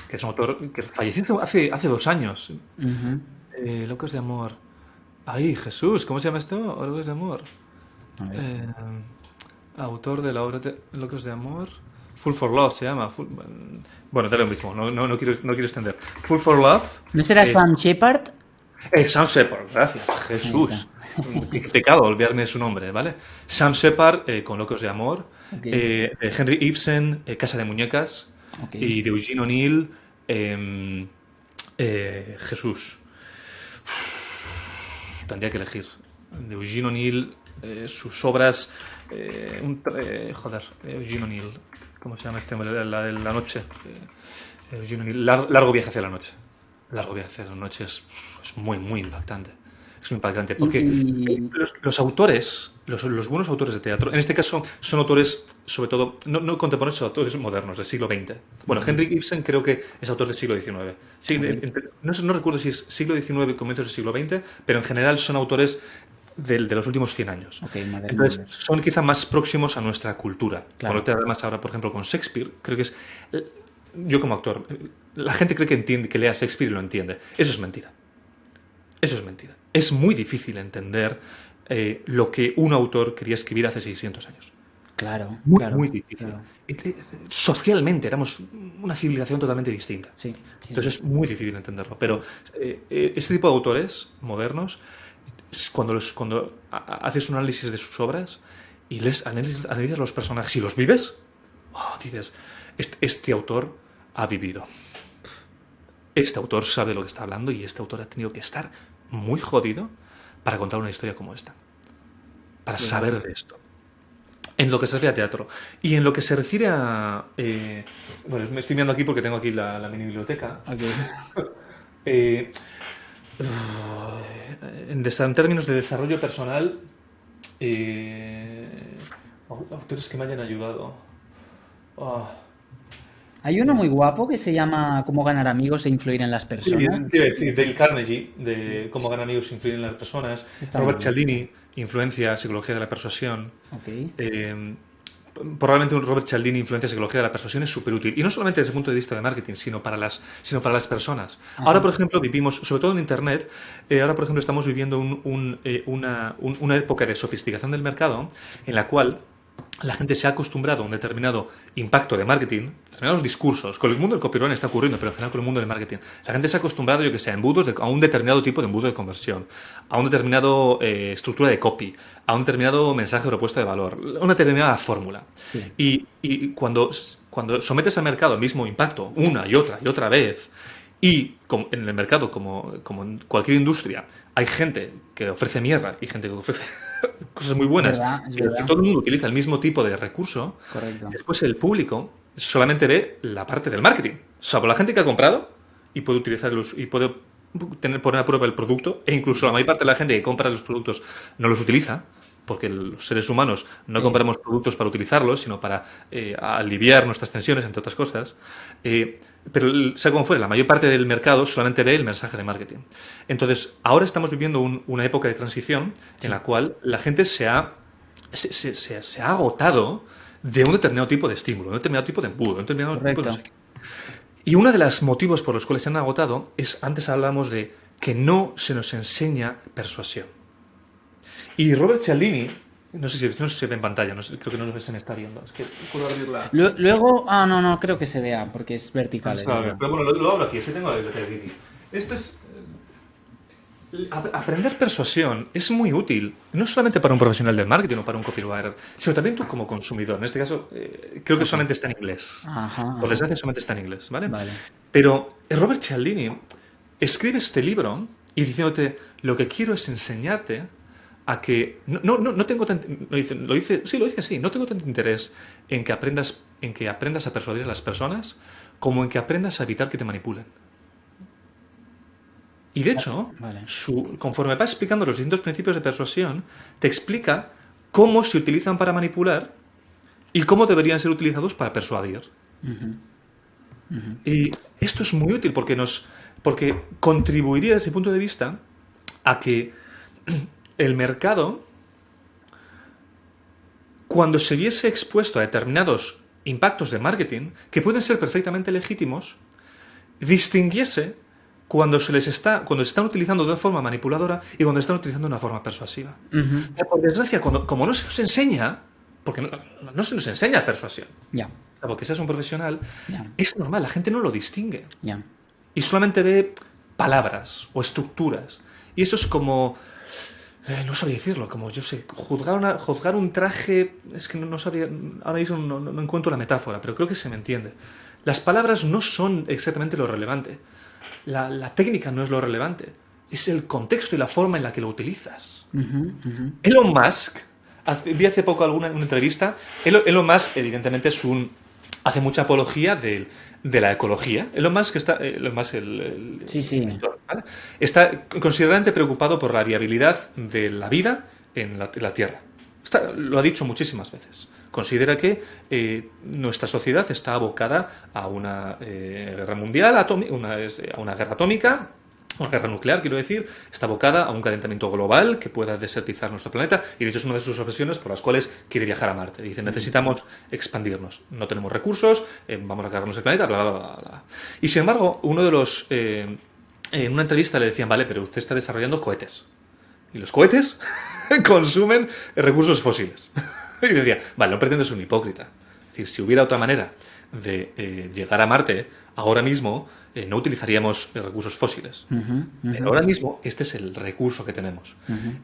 Que es un autor que falleció hace, hace dos años. Locos de Amor. Ay, Jesús, ¿cómo se llama esto? Locos de Amor. autor de la obra de Locos de Amor. Full for Love se llama. Full... Bueno, dale lo mismo, no, no, quiero, no quiero extender. Full for Love. ¿No será eh, Sam Shepard? Eh, Sam Shepard, gracias, Jesús. Qué pecado olvidarme su nombre, ¿vale? Sam Shepard, eh, con Locos de Amor, eh, Henry Ibsen, eh, Casa de Muñecas, y de Eugene O'Neill, em, Jesús. Tendría que elegir. De Eugene O'Neill, sus obras... joder, Eugene O'Neill. ¿Cómo se llama este? La la noche. Eh, eh, largo viaje hacia la noche. Largo viaje hacia la noche es, muy, muy impactante. Es muy impactante porque eh, los, autores, los, buenos autores de teatro, en este caso son autores, sobre todo, no, contemporáneos, son autores modernos, del siglo XX. Bueno, Henry Gibson creo que es autor del siglo XIX. no, recuerdo si es siglo XIX, comienzos del siglo XX, pero en general son autores del, de los últimos 100 años. Entonces, son quizá más próximos a nuestra cultura. Claro. además ahora, por ejemplo, con Shakespeare, creo que es... Eh, yo como actor, la gente cree que, entiende, que lea Shakespeare y lo entiende. Eso es mentira. Eso es mentira. Es muy difícil entender eh, lo que un autor quería escribir hace 600 años. Claro, muy, difícil. Eh, socialmente éramos una civilización totalmente distinta. Sí, Entonces es muy difícil entenderlo. Pero este tipo de autores modernos cuando, los, cuando haces un análisis de sus obras y les analizas, los personajes y los vives, oh, dices, este, autor ha vivido. Este autor sabe lo que está hablando y este autor ha tenido que estar muy jodido para contar una historia como esta. Para saber de esto. En lo que se refiere a teatro. Y en lo que se refiere a. Eh, bueno, me estoy mirando aquí porque tengo aquí la, mini biblioteca. eh, en, términos de desarrollo personal, eh, autores que me hayan ayudado. Ah. Hay uno muy guapo que se llama Cómo ganar amigos e influir en las personas. de Carnegie, de Cómo ganar amigos e influir en las personas. Robert Cialdini, Influencia, Psicología de la Persuasión. Okay. Eh, probablemente un Robert Cialdini, Influencia Psicología de la Persuasión, es súper útil. Y no solamente desde el punto de vista de marketing, sino para las, sino para las personas. Ahora, por ejemplo, vivimos, sobre todo en Internet, eh, ahora, por ejemplo, estamos viviendo eh, una época de sofisticación del mercado en la cual la gente se ha acostumbrado a un determinado impacto de marketing, determinados discursos, con el mundo del copyright está ocurriendo, pero en general con el mundo del marketing. La gente se ha acostumbrado, yo que sé, a embudos, a un determinado tipo de embudo de conversión, a una determinada eh, estructura de copy, a un determinado mensaje o propuesta de valor, a una determinada fórmula. Y, cuando, sometes al mercado el mismo impacto una y otra y otra vez, y en el mercado, como, como en cualquier industria, hay gente que ofrece mierda y gente que ofrece cosas muy buenas. todo el mundo utiliza el mismo tipo de recurso. Después el público solamente ve la parte del marketing. Salvo la gente que ha comprado y puede utilizar y puede tener, poner a prueba el producto. E incluso la mayor parte de la gente que compra los productos no los utiliza. Porque los seres humanos no compramos productos para utilizarlos, sino para eh, aliviar nuestras tensiones, entre otras cosas. Eh, pero sea como fuera, la mayor parte del mercado solamente ve el mensaje de marketing. Entonces, ahora estamos viviendo una época de transición en la cual la gente se ha, se, ha agotado de un determinado tipo de estímulo, un determinado tipo de embudo, un determinado tipo de... Y uno de los motivos por los cuales se han agotado es, antes hablamos de que no se nos enseña persuasión. Y Robert Cialdini, no sé, si, se ve en pantalla, no creo que no lo se me está viendo. Es que puedo abrirla. Luego, ah, no, no, creo que se vea, porque es vertical. Ah, eh, está bien. pero bueno, lo, abro aquí, es tengo la biblioteca aquí. Esto es. Eh, aprender persuasión es muy útil, no solamente para un profesional del marketing o para un copywriter, sino también tú como consumidor. En este caso, eh, creo que solamente está en inglés. Ajá, Por desgracia, solamente está en inglés, ¿vale? vale. Pero Robert Cialdini escribe este libro y diciéndote, lo que quiero es enseñarte a que no, tengo tanto, lo dice, sí, lo dice así, no tengo tanto interés en que aprendas en que aprendas a persuadir a las personas como en que aprendas a evitar que te manipulen. Y de hecho, conforme va explicando los distintos principios de persuasión, te explica cómo se utilizan para manipular y cómo deberían ser utilizados para persuadir. Y esto es muy útil porque nos porque contribuiría desde ese punto de vista a que el mercado, cuando se viese expuesto a determinados impactos de marketing, que pueden ser perfectamente legítimos, distinguiese cuando se les está, cuando están utilizando de una forma manipuladora y cuando se están utilizando de una forma persuasiva. Eh, por desgracia, como no se nos enseña, porque no, se nos enseña persuasión, yeah. porque seas un profesional, es normal, la gente no lo distingue. Y solamente ve palabras o estructuras. Y eso es como eh, no sabría decirlo, como yo sé, juzgar, juzgar un traje, es que no, no sabría, ahora mismo no, encuentro la metáfora, pero creo que se me entiende. Las palabras no son exactamente lo relevante, la, técnica no es lo relevante, es el contexto y la forma en la que lo utilizas. Elon Musk, vi hace poco alguna una entrevista, Elon Musk evidentemente es un hace mucha apología de la ecología. es lo está, que eh, está considerablemente preocupado por la viabilidad de la vida en la, Tierra. lo ha dicho muchísimas veces. Considera que eh, nuestra sociedad está abocada a una eh, guerra mundial, a una guerra atómica, una guerra nuclear, quiero decir, está abocada a un calentamiento global que pueda desertizar nuestro planeta y de hecho es una de sus obsesiones por las cuales quiere viajar a Marte. Dice, necesitamos expandirnos, no tenemos recursos, eh, vamos a cargarnos el planeta, bla, bla, bla, Y sin embargo, uno de los... Eh, en una entrevista le decían, vale, pero usted está desarrollando cohetes. Y los cohetes consumen recursos fósiles. y decía, vale, no pretendo ser un hipócrita. Es decir, si hubiera otra manera de eh, llegar a Marte, ahora mismo eh, no utilizaríamos recursos fósiles. Pero eh, ahora mismo este es el recurso que tenemos.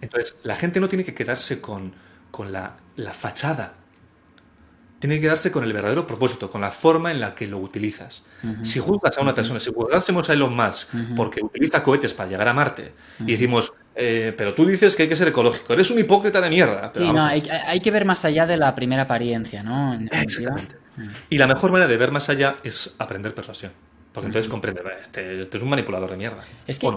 Entonces, la gente no tiene que quedarse con, con la, fachada. Tiene que quedarse con el verdadero propósito, con la forma en la que lo utilizas. Si juzgas a una persona, si juzgásemos a Elon Musk porque utiliza cohetes para llegar a Marte y decimos, eh, pero tú dices que hay que ser ecológico, eres un hipócrita de mierda. sí, no, hay, que ver más allá de la primera apariencia, ¿no? Exactamente. Y la mejor manera de ver más allá es aprender persuasión. Porque entonces comprende, este, este, es un manipulador de mierda. Es que,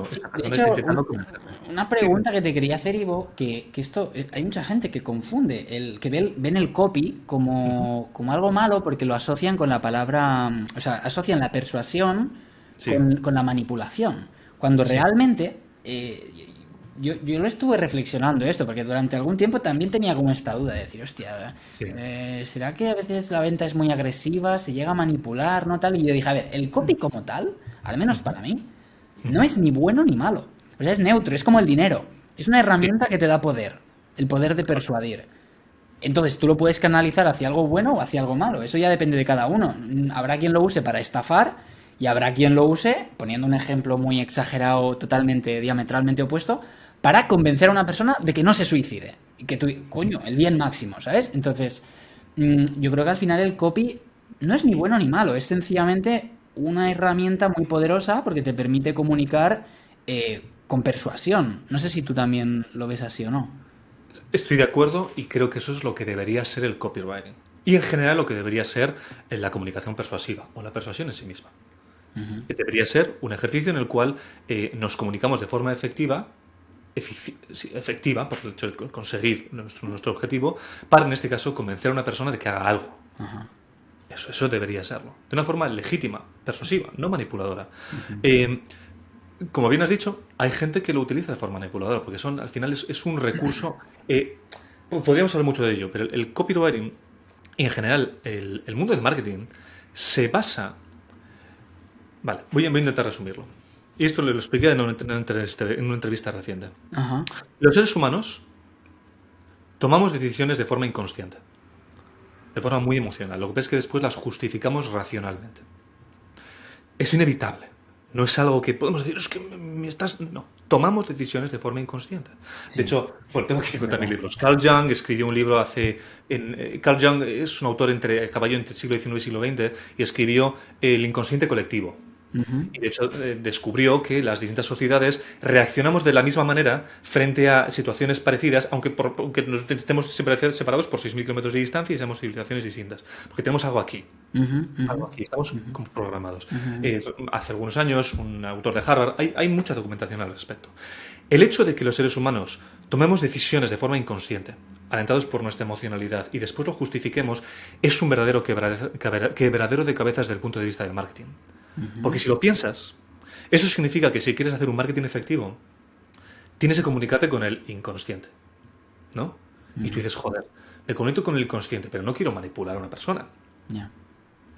una pregunta que te quería hacer, Ivo, que, esto, eh, hay mucha gente que confunde, el que ven el copy como, como algo malo porque lo asocian con la palabra, o sea, asocian la persuasión con, la manipulación. Cuando realmente eh, yo, yo lo estuve reflexionando esto, porque durante algún tiempo también tenía como esta duda de decir, hostia, eh, ¿será que a veces la venta es muy agresiva, se llega a manipular, no tal? Y yo dije, a ver, el copy como tal, al menos para mí, no es ni bueno ni malo. O sea, es neutro, es como el dinero. Es una herramienta que te da poder, el poder de persuadir. Entonces tú lo puedes canalizar hacia algo bueno o hacia algo malo. Eso ya depende de cada uno. Habrá quien lo use para estafar y habrá quien lo use, poniendo un ejemplo muy exagerado, totalmente diametralmente opuesto, para convencer a una persona de que no se suicide. Y que tú, coño, el bien máximo, ¿sabes? Entonces, mm, yo creo que al final el copy no es ni bueno ni malo, es sencillamente una herramienta muy poderosa porque te permite comunicar eh, con persuasión. No sé si tú también lo ves así o no. Estoy de acuerdo y creo que eso es lo que debería ser el copywriting. Y en general lo que debería ser eh, la comunicación persuasiva o la persuasión en sí misma. Debería ser un ejercicio en el cual eh, nos comunicamos de forma efectiva efectiva, por hecho de conseguir nuestro, nuestro, objetivo, para en este caso convencer a una persona de que haga algo. Eso, eso, debería serlo. De una forma legítima, persuasiva, no manipuladora. Eh, como bien has dicho, hay gente que lo utiliza de forma manipuladora, porque son, al final es, un recurso. Eh, podríamos hablar mucho de ello, pero el, copywriting copywriting, en general, el, mundo del marketing, se basa. Vale, voy a intentar resumirlo. Y esto lo expliqué en este, una entrevista, reciente. Los seres humanos tomamos decisiones de forma inconsciente, de forma muy emocional. Lo que pasa es que después las justificamos racionalmente. Es inevitable. No es algo que podemos decir, es que me estás. No. Tomamos decisiones de forma inconsciente. De hecho, bueno, tengo contar mis libros. Carl Jung escribió un libro hace. Eh, Carl Jung es un autor entre caballo entre el siglo XIX y siglo XX y escribió El inconsciente colectivo y de hecho eh, descubrió que las distintas sociedades reaccionamos de la misma manera frente a situaciones parecidas, aunque, aunque nos estemos separados por 6.000 kilómetros de distancia y seamos civilizaciones distintas. Porque tenemos algo aquí. Algo Estamos programados. hace algunos años, un autor de Harvard, hay, mucha documentación al respecto. El hecho de que los seres humanos tomemos decisiones de forma inconsciente, alentados por nuestra emocionalidad, y después lo justifiquemos, es un verdadero quebradero de cabezas desde el punto de vista del marketing. Porque si lo piensas, eso significa que si quieres hacer un marketing efectivo, tienes que comunicarte con el inconsciente. ¿No? Y tú dices, joder, me conecto con el inconsciente, pero no quiero manipular a una persona.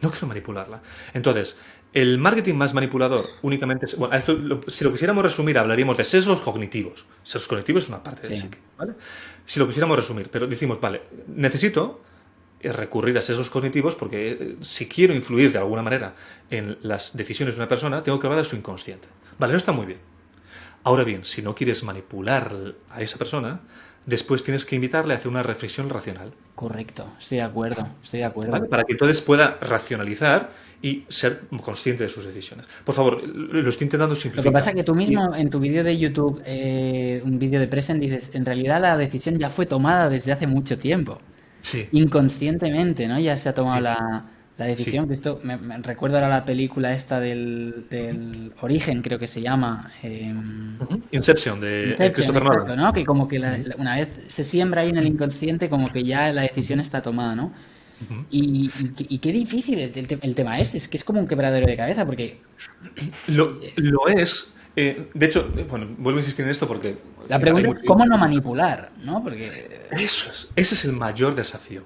No quiero manipularla. Entonces, el marketing más manipulador únicamente es, bueno, si lo quisiéramos resumir, hablaríamos de sesgos cognitivos. Sesgos cognitivos es una parte de sí. ¿vale? Si lo quisiéramos resumir, pero decimos, vale, necesito eh, recurrir a sesgos cognitivos porque eh, si quiero influir de alguna manera en las decisiones de una persona, tengo que hablar a su inconsciente. Vale, no está muy bien. Ahora bien, si no quieres manipular a esa persona, después tienes que invitarle a hacer una reflexión racional. Correcto, estoy de acuerdo, estoy de acuerdo. Para que entonces pueda racionalizar y ser consciente de sus decisiones. Por favor, lo estoy intentando simplificar. Lo que pasa es que tú mismo en tu vídeo de YouTube, eh, un vídeo de Present, dices, en realidad la decisión ya fue tomada desde hace mucho tiempo inconscientemente, ¿no? Ya se ha tomado la, decisión. esto me, recuerdo ahora la película esta del, Origen, creo que se llama. Em, Inception, de eh, Christopher Nolan. ¿no? Que como que una vez se siembra ahí en el inconsciente, como que ya la decisión está tomada, ¿no? y, y, qué difícil el, tema este, es que es como un quebradero de cabeza, porque... Lo, lo es, eh, de hecho, vuelvo a insistir en esto porque... La pregunta es cómo no manipular, ¿no? Porque... Eso es, ese es el mayor desafío.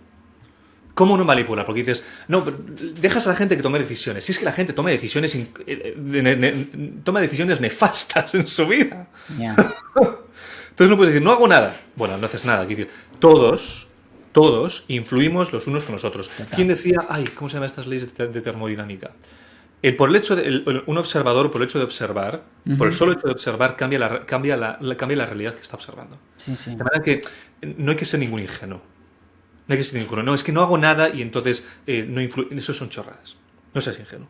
¿Cómo no manipular? Porque dices, no, dejas a la gente que tome decisiones. Si es que la gente tome decisiones, eh, eh, toma decisiones nefastas en su vida. Entonces no puedes decir, no hago nada. Bueno, no haces nada. todos, todos influimos los unos con los otros. ¿Quién decía, ay, ¿cómo se llaman estas leyes de termodinámica? El, por el hecho de, un observador, por el hecho de observar, por el solo hecho de observar, cambia la, cambia la, cambia la realidad que está observando. De manera que no hay que ser ningún ingenuo. No hay que ser ninguno. No, es que no hago nada y entonces eh, no influye. Eso son chorradas. No seas ingenuo.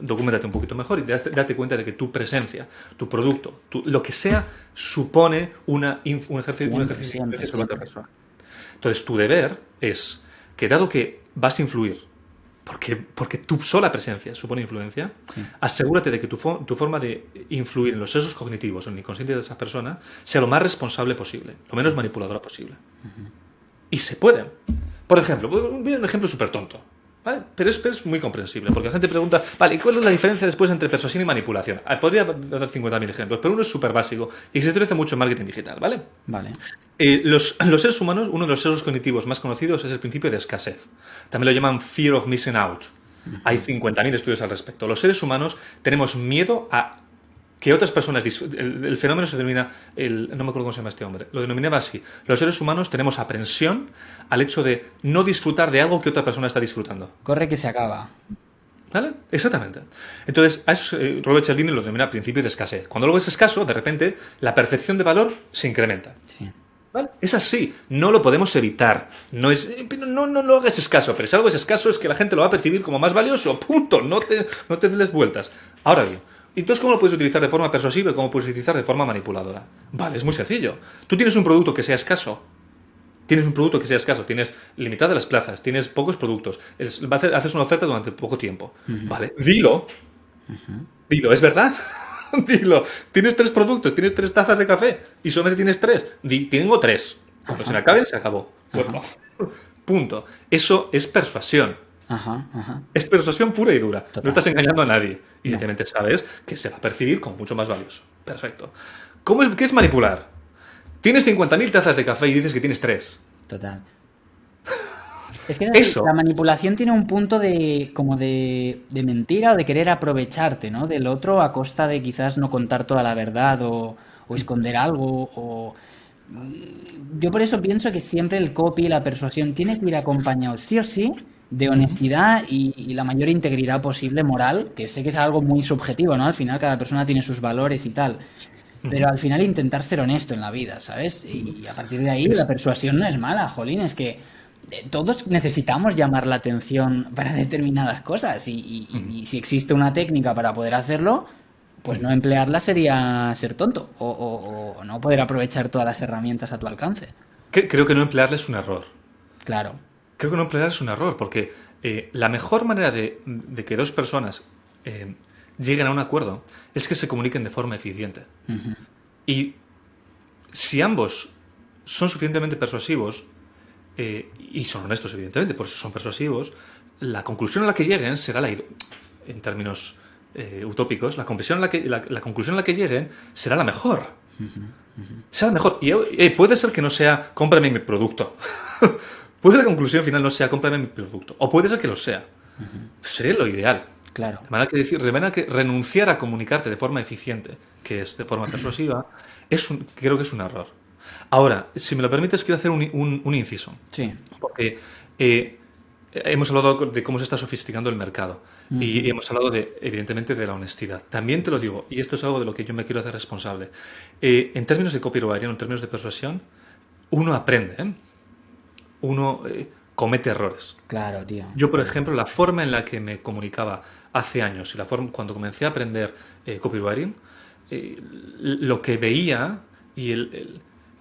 Documentate un poquito mejor y date, date cuenta de que tu presencia, tu producto, lo que sea, supone una, un ejercicio, un ejercicio Entonces, tu deber es que, dado que vas a influir porque, tu sola presencia supone influencia. Asegúrate de que tu, forma de influir en los sesos cognitivos o en el inconsciente de esa persona sea lo más responsable posible, lo menos manipuladora posible. Y se puede. Por ejemplo, voy un ejemplo súper tonto. Pero, es, muy comprensible, porque la gente pregunta, vale, cuál es la diferencia después entre persuasión y manipulación? Ah, podría dar 50.000 ejemplos, pero uno es súper básico y se utiliza mucho en marketing digital, ¿vale? Vale. Eh, los, los, seres humanos, uno de los seres cognitivos más conocidos es el principio de escasez. También lo llaman fear of missing out. Hay 50.000 estudios al respecto. Los seres humanos tenemos miedo a que otras personas, el, fenómeno se denomina, el, no me acuerdo cómo se llama este hombre, lo denominaba así, los seres humanos tenemos aprensión al hecho de no disfrutar de algo que otra persona está disfrutando. Corre que se acaba. ¿Vale? Exactamente. Entonces, a eso eh, Robert Cialdini lo denomina principio de escasez. Cuando algo es escaso, de repente, la percepción de valor se incrementa. Sí. ¿Vale? Es así, no lo podemos evitar. No es, eh, no, no, lo hagas escaso, pero si algo es escaso es que la gente lo va a percibir como más valioso, punto, no te, no te des vueltas. Ahora bien, ¿Y entonces cómo lo puedes utilizar de forma persuasiva y cómo puedes utilizar de forma manipuladora? Vale, es muy sencillo. Tú tienes un producto que sea escaso. Tienes un producto que sea escaso, tienes limitadas las plazas, tienes pocos productos, haces una oferta durante poco tiempo. Vale, dilo. Dilo, ¿es verdad? dilo. Tienes tres productos, tienes tres tazas de café y solamente tienes tres. dilo. tengo tres. Cuando se me acabe, se acabó. punto. Eso es persuasión. Ajá, ajá. Es persuasión pura y dura. No estás engañando a nadie. Y evidentemente sabes que se va a percibir como mucho más valioso. Perfecto. ¿Cómo es, ¿Qué es manipular? Tienes 50.000 tazas de café y dices que tienes 3. Total. Es que la manipulación tiene un punto de como de, de, mentira o de querer aprovecharte, ¿no? Del otro a costa de quizás no contar toda la verdad o, esconder algo o mm, yo por eso pienso que siempre el copy y la persuasión tiene que ir acompañado sí o sí de honestidad y, la mayor integridad posible moral, que sé que es algo muy subjetivo, ¿no? Al final cada persona tiene sus valores y tal. Pero al final intentar ser honesto en la vida, ¿sabes? Y, a partir de ahí la persuasión no es mala, jolín, es que eh, todos necesitamos llamar la atención para determinadas cosas y, si existe una técnica para poder hacerlo, pues no emplearla sería ser tonto o, o no poder aprovechar todas las herramientas a tu alcance. Creo que no emplearla es un error. Claro creo que no emplear es un error, porque eh, la mejor manera de, que dos personas eh, lleguen a un acuerdo es que se comuniquen de forma eficiente. Y si ambos son suficientemente persuasivos, eh, y son honestos evidentemente, por eso son persuasivos, la conclusión a la que lleguen será la en términos utópicos, la, conclusión a la, que, la, conclusión a la que lleguen será la mejor. Será mejor. Y puede ser que no sea cómprame mi producto. Puede que la conclusión final no sea cómprame mi producto, o puede ser que lo sea. Sería lo ideal. Claro. De manera que decir, que renunciar a comunicarte de forma eficiente, que es de forma persuasiva, es creo que es un error. Ahora, si me lo permites, quiero hacer un, inciso. Sí. Porque eh, hemos hablado de cómo se está sofisticando el mercado y hemos hablado, de, evidentemente, de la honestidad. También te lo digo, y esto es algo de lo que yo me quiero hacer responsable. Eh, en términos de copywriting, en términos de persuasión, uno aprende. ¿eh? uno eh, comete errores. Claro, tío. Yo, por ejemplo, la forma en la que me comunicaba hace años y la forma cuando comencé a aprender eh, copywriting, eh, lo que veía y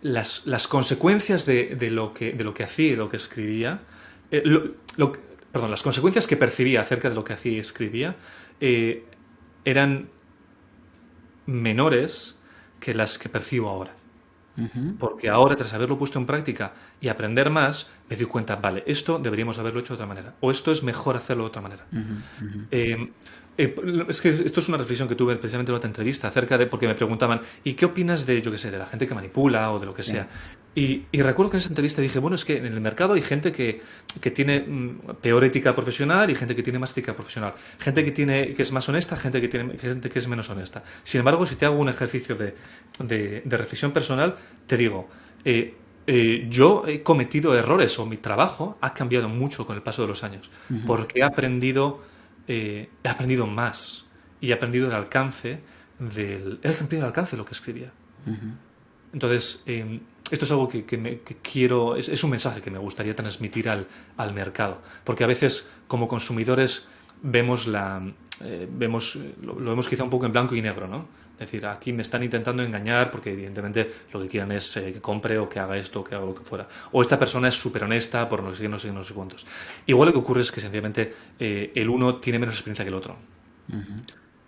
las, consecuencias de, lo que, de lo que hacía y lo que escribía, perdón, las consecuencias que percibía acerca de lo que hacía y escribía eran menores que las que percibo ahora porque ahora tras haberlo puesto en práctica y aprender más, me di cuenta, vale, esto deberíamos haberlo hecho de otra manera, o esto es mejor hacerlo de otra manera. Em, eh, es que esto es una reflexión que tuve precisamente en otra entrevista acerca de, porque me preguntaban, ¿y qué opinas de, yo qué sé, de la gente que manipula o de lo que sea? Y, recuerdo que en esa entrevista dije, bueno, es que en el mercado hay gente que, tiene mm, peor ética profesional y gente que tiene más ética profesional. Gente que, tiene, que es más honesta, gente que, tiene, gente que es menos honesta. Sin embargo, si te hago un ejercicio de, de, reflexión personal, te digo, eh, eh, yo he cometido errores o mi trabajo ha cambiado mucho con el paso de los años, porque he aprendido, eh, aprendido más y he aprendido el alcance del... He aprendido el alcance de lo que escribía. Entonces, em, esto es algo que, quiero, es, un mensaje que me gustaría transmitir al, mercado, porque a veces como consumidores vemos la, eh, vemos, eh, lo, vemos quizá un poco en blanco y negro, ¿no? Es decir, aquí me están intentando engañar porque evidentemente lo que quieran es eh, que compre o que haga esto o que haga lo que fuera. O esta persona es súper honesta por no sé qué, no sé no sé cuántos. Igual lo que ocurre es que sencillamente el uno tiene menos experiencia que el otro.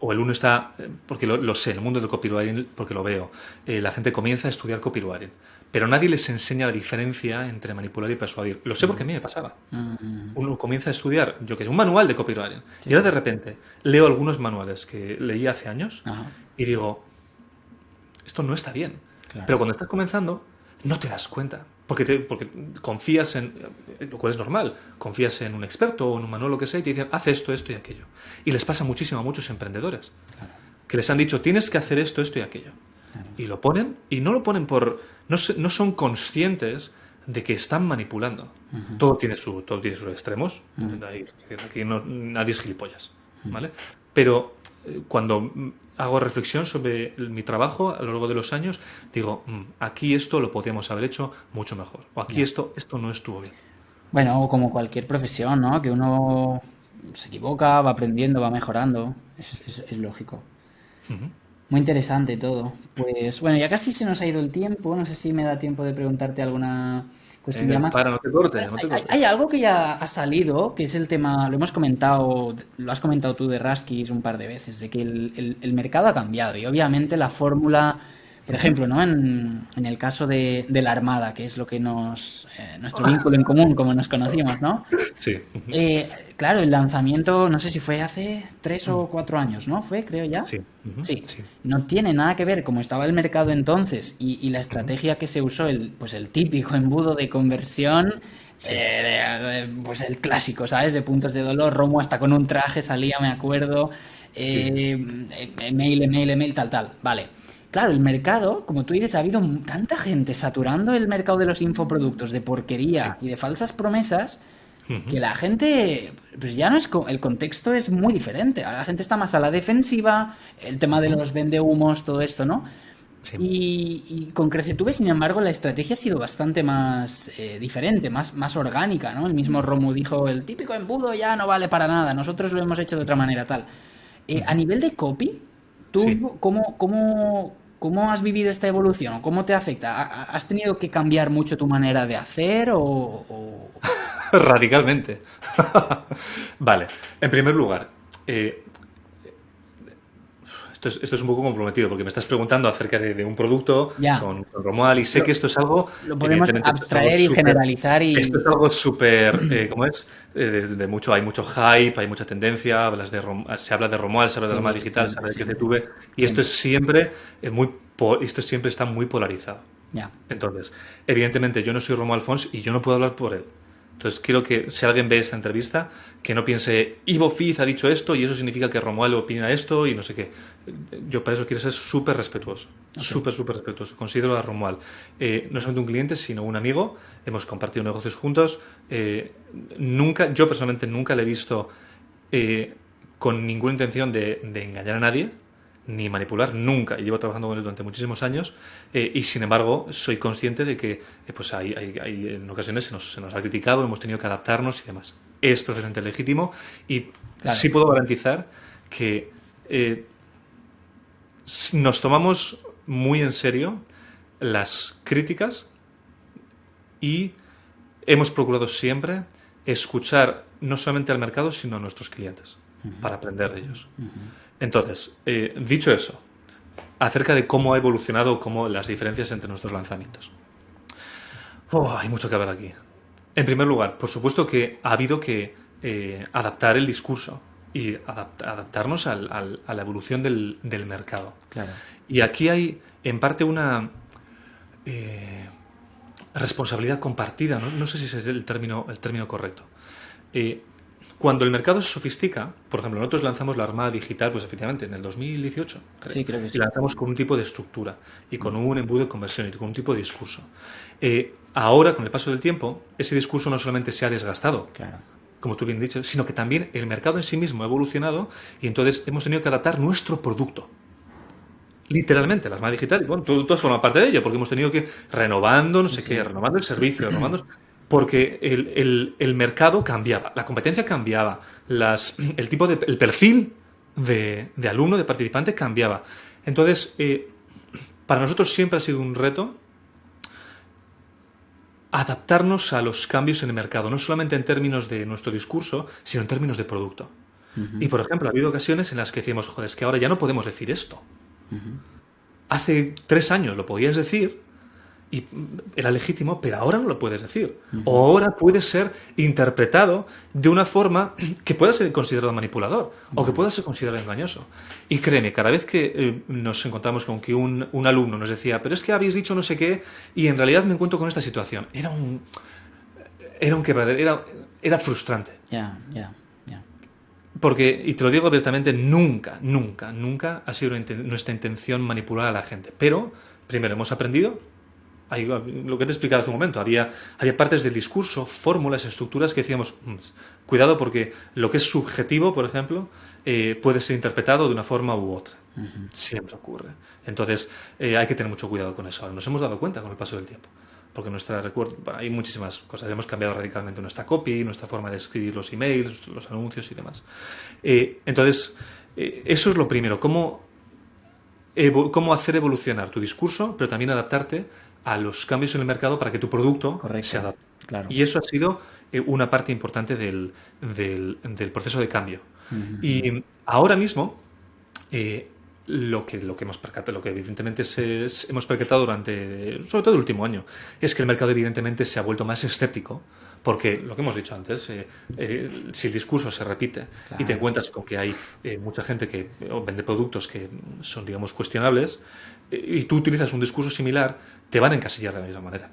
o el uno está, porque lo, sé, el mundo del copywriting, porque lo veo, la gente comienza a estudiar copywriting pero nadie les enseña la diferencia entre manipular y persuadir. Lo sé porque a mí me pasaba. Mm. Uno comienza a estudiar, yo que sé, un manual de copywriting. Y ahora de repente leo algunos manuales que leí hace años y digo, esto no está bien. Pero cuando estás comenzando, no te das cuenta. Porque, porque confías en, lo cual es normal, confías en un experto o en un manual, lo que sea, y te dicen, haz esto, esto y aquello. Y les pasa muchísimo a muchos emprendedores, que les han dicho, tienes que hacer esto, esto y aquello. Y lo ponen, y no lo ponen por no, son conscientes de que están manipulando. todo, tiene su, todo tiene sus extremos. aquí nadie es gilipollas. Pero eh, cuando hago reflexión sobre mi trabajo a lo largo de los años, digo, mm, aquí esto lo podríamos haber hecho mucho mejor. O aquí esto, esto no estuvo bien. Bueno, como cualquier profesión, ¿no? Que uno se equivoca, va aprendiendo, va mejorando. es lógico. Muy interesante todo. Pues bueno, ya casi se nos ha ido el tiempo. No sé si me da tiempo de preguntarte alguna cuestión. Eh, más. Para, no te cortes. Hay, algo que ya ha salido, que es el tema, lo hemos comentado, lo has comentado tú de Raskis un par de veces, de que el mercado ha cambiado y obviamente la fórmula por ejemplo, ¿no? en, en el caso de, de, la Armada, que es lo que nos. Eh, nuestro vínculo en común, como nos conocimos, ¿no? Sí. Eh, claro, el lanzamiento, no sé si fue hace tres o cuatro años, ¿no? ¿Fue, creo ya? Sí. sí. No tiene nada que ver cómo estaba el mercado entonces y, la estrategia que se usó, el, pues el típico embudo de conversión. Eh, pues el clásico, ¿sabes? De puntos de dolor, Romo hasta con un traje salía, me acuerdo. Eh, email, email, email, tal, tal. Vale. Claro, el mercado, como tú dices, ha habido tanta gente saturando el mercado de los infoproductos de porquería y de falsas promesas que la gente, pues ya no es, el contexto es muy diferente. la gente está más a la defensiva, el tema de los vende humos, todo esto, ¿no? Y, con Crecetube, sin embargo, la estrategia ha sido bastante más eh, diferente, más, más orgánica, ¿no? El mismo Romo dijo, el típico embudo ya no vale para nada, nosotros lo hemos hecho de otra manera, tal. Eh, a nivel de copy, ¿tú cómo, cómo, ¿Cómo has vivido esta evolución? ¿Cómo te afecta? ¿Has tenido que cambiar mucho tu manera de hacer o...? Radicalmente. vale, en primer lugar, eh, esto es, esto es un poco comprometido porque me estás preguntando acerca de, un producto Con, con, Romual y sé que esto es algo... Lo podemos abstraer y generalizar y... Esto es algo súper, eh, ¿cómo es? Eh, mucho, hay mucho hype, hay mucha tendencia, hablas de se habla de Romual, se habla de Romual Digital, se habla de y esto es siempre eh, muy... Esto siempre está muy polarizado. Entonces, evidentemente yo no soy Romual Fons y yo no puedo hablar por él. Entonces quiero que si alguien ve esta entrevista, que no piense, Ivo Fiz ha dicho esto y eso significa que Romualdo opina esto y no sé qué. Yo para eso quiero ser súper respetuoso, súper, súper respetuoso. Considero a Romual eh, no solamente un cliente, sino un amigo. Hemos compartido negocios juntos. Eh, nunca, yo personalmente nunca le he visto eh, con ninguna intención de engañar a nadie ni manipular nunca. Y llevo trabajando con él durante muchísimos años eh, y sin embargo soy consciente de que eh, pues en ocasiones se nos, ha criticado, hemos tenido que adaptarnos y demás. Es perfectamente legítimo y sí puedo garantizar que eh, nos tomamos muy en serio las críticas y hemos procurado siempre escuchar no solamente al mercado, sino a nuestros clientes para aprender de ellos. Entonces, eh, dicho eso, acerca de cómo ha evolucionado, cómo las diferencias entre nuestros lanzamientos. Oh, hay mucho que hablar aquí. En primer lugar, por supuesto que ha habido que eh, adaptar el discurso y adaptarnos a la evolución del, mercado. Y aquí hay, en parte, una eh, responsabilidad compartida, ¿no? sé si ese es el término, el término correcto. Cuando el mercado se sofistica, por ejemplo, nosotros lanzamos la Armada Digital, pues efectivamente, en el 2018, creo. Sí, creo que sí. Y lanzamos con un tipo de estructura y con un embudo de conversión y con un tipo de discurso. Eh, ahora, con el paso del tiempo, ese discurso no solamente se ha desgastado, como tú bien dices, sino que también el mercado en sí mismo ha evolucionado y entonces hemos tenido que adaptar nuestro producto literalmente, la Armada Digital, y bueno, todo, forma parte de ello, porque hemos tenido que renovando, no sé qué, renovando el servicio, renovando porque el, mercado cambiaba, la competencia cambiaba, el tipo de el perfil de, alumno, de participante cambiaba. Entonces, eh, para nosotros siempre ha sido un reto adaptarnos a los cambios en el mercado, no solamente en términos de nuestro discurso, sino en términos de producto. Y por ejemplo, ha habido ocasiones en las que decíamos, joder, es que ahora ya no podemos decir esto. Hace tres años lo podías decir y era legítimo, pero ahora no lo puedes decir. O ahora puede ser interpretado de una forma que pueda ser considerado manipulador o que pueda ser considerado engañoso. Y créeme, cada vez que eh, nos encontramos con que un, alumno nos decía, pero es que habéis dicho no sé qué, y en realidad me encuentro con esta situación, era un. Era un quebradero, era, era frustrante. Ya, ya, ya. Porque, y te lo digo abiertamente, nunca, nunca, nunca ha sido nuestra intención manipular a la gente. Pero, primero, hemos aprendido, lo que te he explicado hace un momento, había, había partes del discurso, fórmulas, estructuras que decíamos, mm, cuidado porque lo que es subjetivo, por ejemplo, eh, puede ser interpretado de una forma u otra. Siempre ocurre. Entonces eh, hay que tener mucho cuidado con eso. nos hemos dado cuenta con el paso del tiempo. Porque nuestra recuerdo, hay muchísimas cosas. Hemos cambiado radicalmente nuestra copy, nuestra forma de escribir los emails, los anuncios y demás. Eh, entonces, eso es lo primero. ¿Cómo, cómo hacer evolucionar tu discurso, pero también adaptarte a los cambios en el mercado para que tu producto se adapte. Y eso ha sido eh, una parte importante del, proceso de cambio. Y ahora mismo, eh, lo, que, lo, que hemos percatado, lo que evidentemente hemos percatado durante, sobre todo el último año, es que el mercado evidentemente se ha vuelto más escéptico. Porque lo que hemos dicho antes, eh, si el discurso se repite y te encuentras con que hay mucha gente que vende productos que son, digamos, cuestionables, y tú utilizas un discurso similar, te van a encasillar de la misma manera.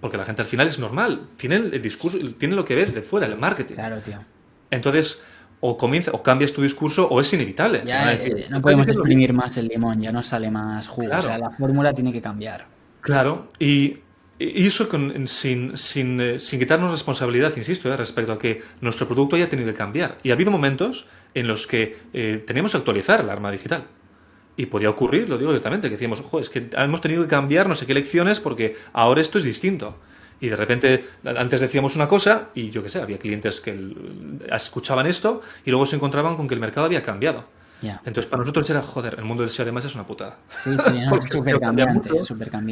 Porque la gente al final es normal, tienen el discurso, tiene lo que ves de fuera, el marketing. Claro, tío. Entonces, o comienza, o cambias tu discurso, o es inevitable. Ya, eh, eh, no podemos exprimir más el limón, ya no sale más jugo. O sea, la fórmula tiene que cambiar. Claro, y, eso eh, sin, quitarnos responsabilidad, insisto, respecto a que nuestro producto haya tenido que cambiar. Y ha habido momentos en los que eh, tenemos que actualizar el arma digital. Y podía ocurrir, lo digo directamente, que decíamos, ojo, es que hemos tenido que cambiar no sé qué lecciones porque ahora esto es distinto. Y de repente, antes decíamos una cosa y yo qué sé, había clientes que escuchaban esto y luego se encontraban con que el mercado había cambiado. Entonces, para nosotros era, joder, el mundo del SEO además es una putada. Sí, sí, es súper cambiante,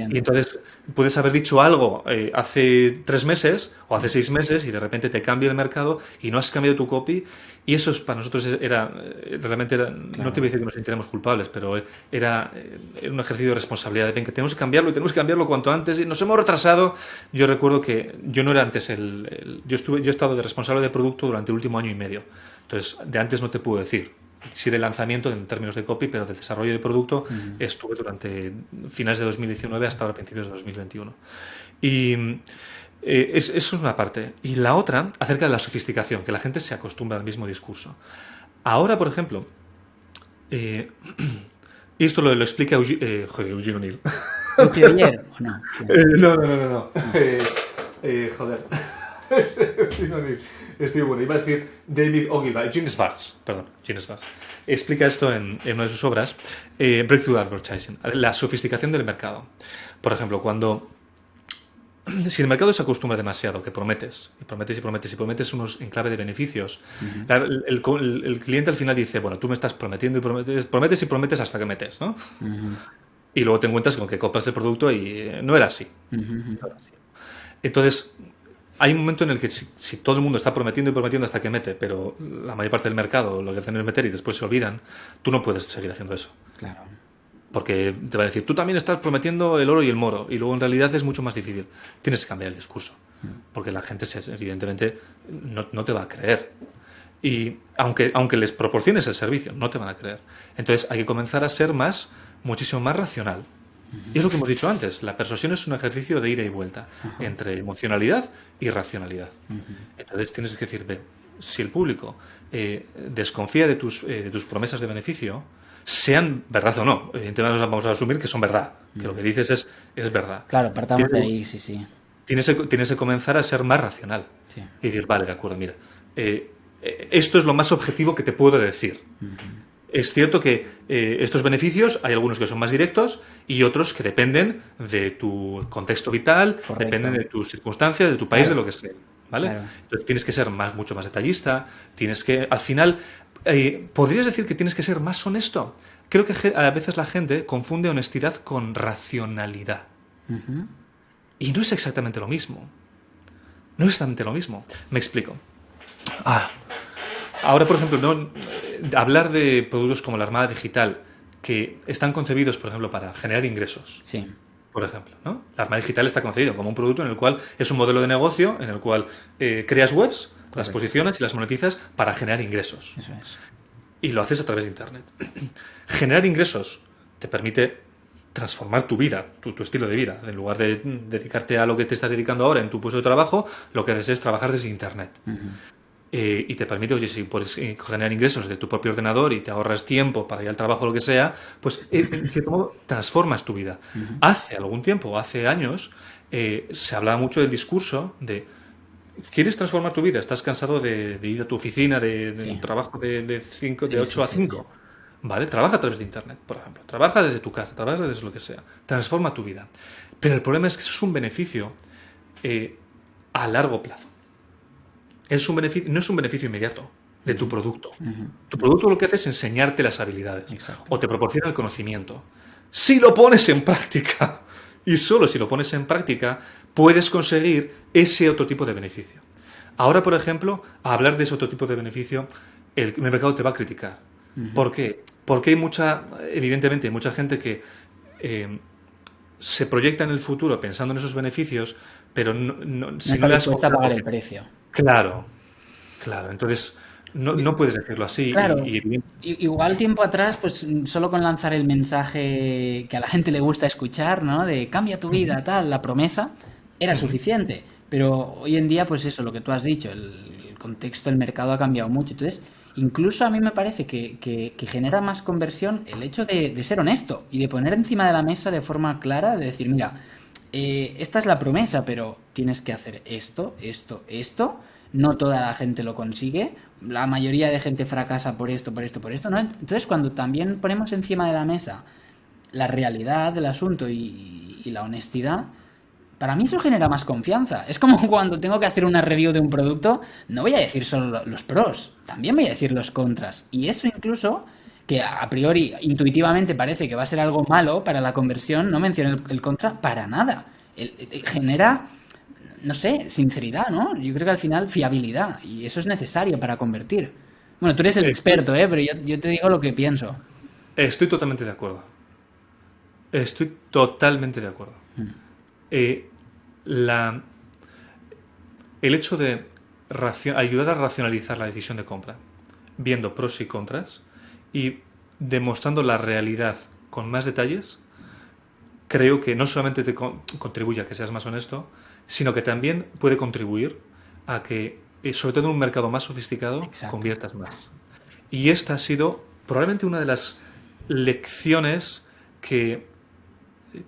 Y entonces, puedes haber dicho algo eh, hace tres meses o hace seis meses y de repente te cambia el mercado y no has cambiado tu copy. Y eso es, para nosotros era, eh, realmente, no te voy a decir que nos sintiéramos culpables, pero era, eh, un ejercicio de responsabilidad. De, que tenemos que cambiarlo y tenemos que cambiarlo cuanto antes. Y nos hemos retrasado. Yo recuerdo que yo no era antes el, el yo, estuve, yo he estado de responsable de producto durante el último año y medio. Entonces, de antes no te puedo decir sí de lanzamiento en términos de copy, pero de desarrollo de producto, estuve durante finales de 2019 hasta principios de 2021. Y eh, eso es una parte. Y la otra, acerca de la sofisticación, que la gente se acostumbra al mismo discurso. Ahora, por ejemplo, eh, y esto lo, lo explica eh, joder, Eugene O'Neill. no, no, no. no. Ah. joder. Estoy bueno. Iba a decir David Ogilvy, Jim Schwartz, perdón, Jim Schwartz. Explica esto en, una de sus obras, eh, Breakthrough Advertising, la sofisticación del mercado. Por ejemplo, cuando si el mercado se acostumbra demasiado, que prometes, y prometes y prometes y prometes unos clave de beneficios, el, cliente al final dice, bueno, tú me estás prometiendo y prometes, prometes y prometes hasta que metes, ¿no? Y luego te encuentras con que compras el producto y eh, No era así. Entonces, hay un momento en el que si, todo el mundo está prometiendo y prometiendo hasta que mete, pero la mayor parte del mercado lo que hacen es meter y después se olvidan, tú no puedes seguir haciendo eso. Claro. Porque te van a decir, tú también estás prometiendo el oro y el moro, y luego en realidad es mucho más difícil. Tienes que cambiar el discurso, mm. porque la gente evidentemente no, te va a creer. Y aunque, aunque les proporciones el servicio, no te van a creer. Entonces hay que comenzar a ser más, muchísimo más racional y es lo que hemos dicho antes, la persuasión es un ejercicio de ida y vuelta entre emocionalidad y racionalidad. Entonces tienes que decir, ve, si el público eh, desconfía eh, de tus, promesas de beneficio, sean verdad o no, en evidentemente vamos a asumir que son verdad, que lo que dices es, es verdad. Claro, partamos de ahí, sí, sí. Tienes que, tienes que, comenzar a ser más racional y decir, vale, de acuerdo, mira, eh, esto es lo más objetivo que te puedo decir. Es cierto que eh, estos beneficios hay algunos que son más directos y otros que dependen de tu contexto vital, dependen de tus circunstancias, de tu país, de lo que sea. ¿vale? Entonces tienes que ser más, mucho más detallista, tienes que, al final, eh, podrías decir que tienes que ser más honesto. Creo que a veces la gente confunde honestidad con racionalidad. Y no es exactamente lo mismo. No es exactamente lo mismo. Me explico. Ah, Ahora, por ejemplo, ¿no? hablar de productos como la Armada Digital, que están concebidos, por ejemplo, para generar ingresos. Sí. Por ejemplo, ¿no? La Armada Digital está concebido como un producto en el cual es un modelo de negocio en el cual eh, creas webs, las posicionas y las monetizas para generar ingresos. Eso es. Y lo haces a través de Internet. generar ingresos te permite transformar tu vida, tu, estilo de vida. En lugar de dedicarte a lo que te estás dedicando ahora en tu puesto de trabajo, lo que haces es trabajar desde Internet. Eh, y te permite, oye, si puedes eh, generar ingresos de tu propio ordenador y te ahorras tiempo para ir al trabajo o lo que sea, pues eh, en cierto modo transformas tu vida. Hace algún tiempo, hace años, se hablaba mucho del discurso de ¿Quieres transformar tu vida? ¿Estás cansado de, ir a tu oficina, de, un trabajo de, de, 8 a 5? ¿Vale? Trabaja a través de Internet, por ejemplo. Trabaja desde tu casa, trabaja desde lo que sea. Transforma tu vida. Pero el problema es que eso es un beneficio a largo plazo es un beneficio, no es un beneficio inmediato de tu producto. Tu producto lo que hace es enseñarte las habilidades o te proporciona el conocimiento. Si lo pones en práctica, y solo si lo pones en práctica, puedes conseguir ese otro tipo de beneficio. Ahora, por ejemplo, a hablar de ese otro tipo de beneficio, el, mercado te va a criticar. ¿Por qué? Porque hay mucha, evidentemente, hay mucha gente que em, se proyecta en el futuro pensando en esos beneficios, pero no, si no, le has pagar el precio. Claro, claro. Entonces, no, no puedes decirlo así. Igual tiempo atrás, pues solo con lanzar el mensaje que a la gente le gusta escuchar, ¿no? De cambia tu vida, tal, la promesa, era suficiente. Pero hoy en día, pues eso, lo que tú has dicho, el, contexto del mercado ha cambiado mucho. Entonces, incluso a mí me parece que, que, genera más conversión el hecho de, ser honesto y de poner encima de la mesa de forma clara, de decir, mira, eh, esta es la promesa, pero tienes que hacer esto, esto, esto. No toda la gente lo consigue. La mayoría de gente fracasa por esto, por esto, por esto. ¿no? Entonces, cuando también ponemos encima de la mesa la realidad del asunto y, y la honestidad, para mí eso genera más confianza. Es como cuando tengo que hacer una review de un producto, no voy a decir solo los pros, también voy a decir los contras. Y eso incluso que a priori intuitivamente parece que va a ser algo malo para la conversión, no menciona el, contra para nada. genera, no sé, sinceridad, ¿no? Yo creo que al final fiabilidad y eso es necesario para convertir. Bueno, tú eres el eh, experto, ¿eh? pero yo, te digo lo que pienso. Estoy totalmente de acuerdo. Estoy totalmente de acuerdo. Hmm. Eh, la, el hecho de ayudar a racionalizar la decisión de compra, viendo pros y contras, y demostrando la realidad con más detalles, creo que no solamente te contribuye a que seas más honesto, sino que también puede contribuir a que, eh, sobre todo en un mercado más sofisticado, conviertas más. Y esta ha sido probablemente una de las lecciones que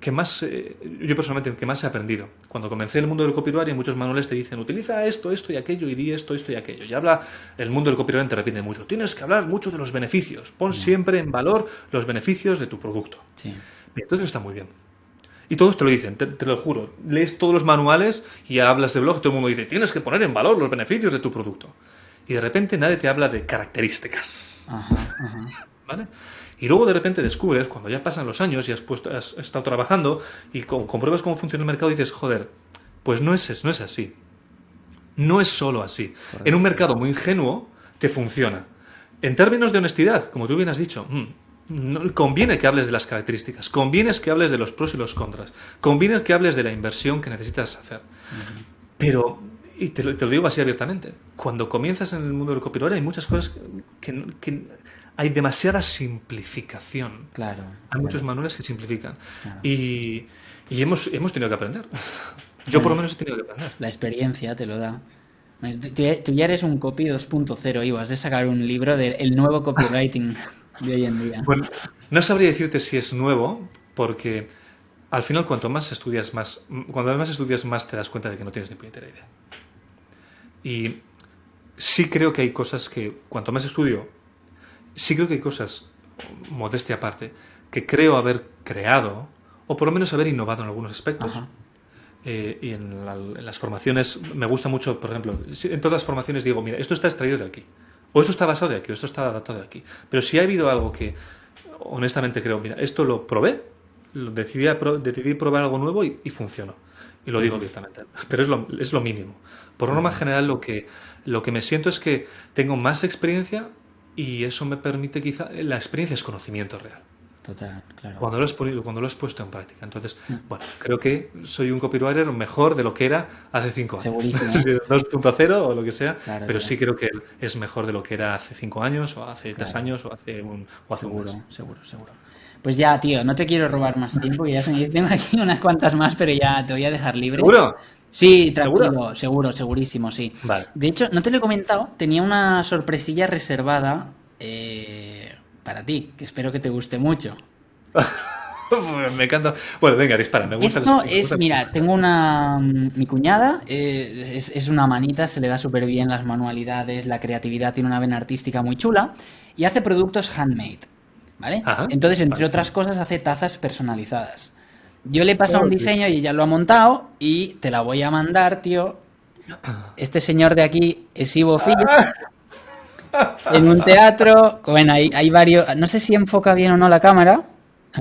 que más, eh, yo personalmente, que más he aprendido. Cuando comencé el mundo del copywriting, muchos manuales te dicen, utiliza esto, esto y aquello, y di esto, esto y aquello. Y habla, el mundo del copywriting te repite mucho. Tienes que hablar mucho de los beneficios. Pon mm. siempre en valor los beneficios de tu producto. Sí. Entonces está muy bien. Y todos te lo dicen, te, lo juro. Lees todos los manuales y hablas de blog, todo el mundo dice, tienes que poner en valor los beneficios de tu producto. Y de repente nadie te habla de características. ¿Vale? Y luego de repente descubres, cuando ya pasan los años y has, puesto, has estado trabajando y compruebas cómo funciona el mercado y dices, joder, pues no es, no es así. No es solo así. En un mercado muy ingenuo te funciona. En términos de honestidad, como tú bien has dicho, mm, no, conviene que hables de las características, conviene que hables de los pros y los contras, conviene que hables de la inversión que necesitas hacer. Pero, y te, lo digo así abiertamente, cuando comienzas en el mundo del copyright hay muchas cosas que hay demasiada simplificación. Claro. Hay muchos manuales que simplifican. Y, y hemos, hemos, tenido que aprender. Yo por lo menos he tenido que aprender. La experiencia te lo da. Tú ya eres un copy 2.0 y vas a sacar un libro del nuevo copywriting de hoy en día. Bueno, no sabría decirte si es nuevo, porque al final cuanto más estudias más, cuando más estudias más te das cuenta de que no tienes ni puñetera idea. Y sí creo que hay cosas que cuanto más estudio sí creo que hay cosas, modestia aparte, que creo haber creado, o por lo menos haber innovado en algunos aspectos. Eh, y en, las formaciones me gusta mucho, por ejemplo, en todas las formaciones digo, mira, esto está extraído de aquí, o esto está basado de aquí, o esto está adaptado de aquí. Pero si ha habido algo que honestamente creo, mira, esto lo probé, decidí, probar algo nuevo y, funcionó. Y lo digo directamente, pero es lo, es lo mínimo. Por norma general lo que, lo que me siento es que tengo más experiencia y eso me permite quizá, la experiencia es conocimiento real. Total, claro. Cuando lo has, cuando lo has puesto en práctica. Entonces, mm. bueno, creo que soy un copywriter mejor de lo que era hace cinco años. Segurísimo. 2.0 ¿eh? o lo que sea, pero sí creo que es mejor de lo que era hace cinco años o hace tres años o hace un o Seguro, seguro, seguro. Pues ya, tío, no te quiero robar más tiempo, que ya tengo aquí unas cuantas más, pero ya te voy a dejar libre. ¿Seguro? Sí, tranquilo, ¿Seguro? segurísimo, sí. De hecho, no te lo he comentado, tenía una sorpresilla reservada eh, para ti, que espero que te guste mucho. me encanta. Bueno, venga, dispara, me gusta. es, mira, tengo una. Mm, mi cuñada eh, es, una manita, se le da súper bien las manualidades, la creatividad, tiene una vena artística muy chula y hace productos handmade, ¿vale? Entonces, entre otras cosas, hace tazas personalizadas. Yo le he pasado un diseño y ya lo ha montado y te la voy a mandar, tío. Este señor de aquí es Ivo Fish. en un teatro. Bueno, hay, varios. No sé si enfoca bien o no la cámara.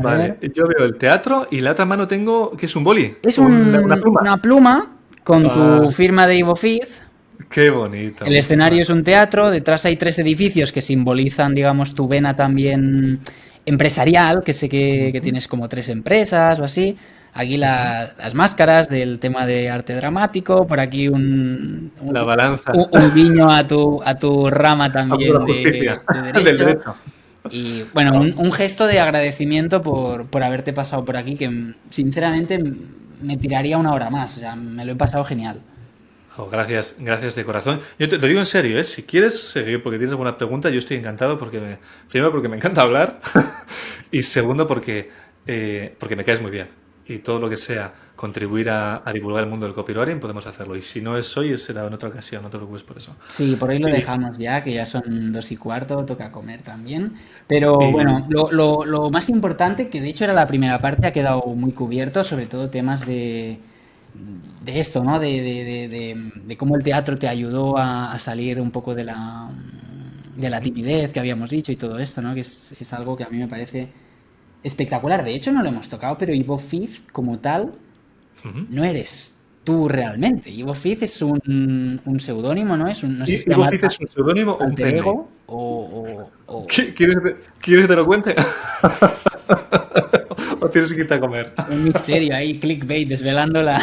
vale, yo veo el teatro y la otra mano tengo que es un boli. Es una, pluma. con tu ah. firma de Ivo Fiz. Qué bonito. El escenario es un teatro, detrás hay tres edificios que simbolizan, digamos, tu vena también empresarial, que sé que, tienes como tres empresas o así. Aquí las máscaras del tema de arte dramático, por aquí un, balanza. un, guiño a tu, a tu rama también de, Y bueno, un, gesto de agradecimiento por, por haberte pasado por aquí, que sinceramente me tiraría una hora más. O sea, me lo he pasado genial. Oh, gracias, gracias de corazón. Yo te lo digo en serio, ¿eh? si quieres seguir porque tienes alguna pregunta, yo estoy encantado porque primero porque me encanta hablar y segundo porque, eh, porque me caes muy bien. Y todo lo que sea contribuir a, divulgar el mundo del copywriting podemos hacerlo. Y si no es hoy, será en otra ocasión, no te preocupes por eso. Sí, por ahí lo dejamos ya, que ya son dos y cuarto, toca comer también. Pero bueno, lo más importante, que de hecho era la primera parte, ha quedado muy cubierto, sobre todo temas de de esto, ¿no? De, de, de, cómo el teatro te ayudó a, salir un poco de la, de la timidez que habíamos dicho y todo esto, ¿no? Que es, algo que a mí me parece espectacular. De hecho, no lo hemos tocado, pero Ivo Fiz como tal, no eres tú realmente. Ivo Fiz es un, un seudónimo, ¿no? Es un, Ivo es un seudónimo o un ego, ¿Quieres, ¿Quieres que te lo cuente? o tienes que irte a comer. Un misterio ahí, clickbait, desvelándola.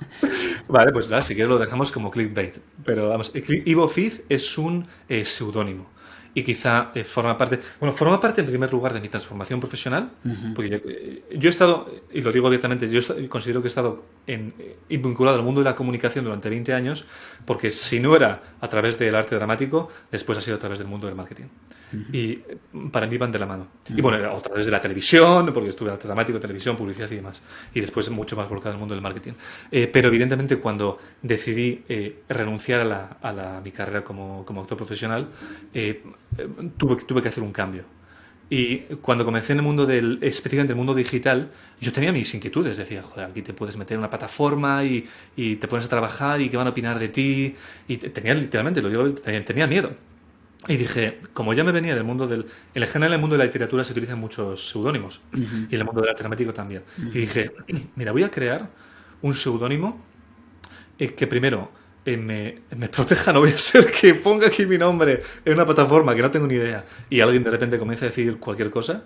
vale, pues nada, si quieres lo dejamos como clickbait. Pero vamos, eh, Ivo Fitz es un eh, seudónimo y quizá eh, forma parte, bueno, forma parte en primer lugar de mi transformación profesional, porque yo, he estado, y lo digo abiertamente, yo considero que he estado en, vinculado al mundo de la comunicación durante 20 años, porque si no era a través del arte dramático, después ha sido a través del mundo del marketing y para mí van de la mano. Y bueno, a través de la televisión, porque estuve dramático, televisión, publicidad y demás, y después mucho más volcado el mundo del marketing. Eh, pero evidentemente cuando decidí eh, renunciar a, la, a mi carrera como, como actor profesional, eh, tuve, tuve que hacer un cambio. Y cuando comencé en el mundo del, específicamente el mundo digital, yo tenía mis inquietudes. Decía, joder, aquí te puedes meter en una plataforma y, y te pones a trabajar y qué van a opinar de ti. Y tenía literalmente, lo tenía miedo. Y dije, como ya me venía del mundo del. En general, en el mundo de la literatura se utilizan muchos seudónimos. Y en el mundo del arte dramático también. Y dije, mira, voy a crear un seudónimo eh, que primero eh, me, proteja, no voy a ser que ponga aquí mi nombre en una plataforma que no tengo ni idea y alguien de repente comience a decir cualquier cosa.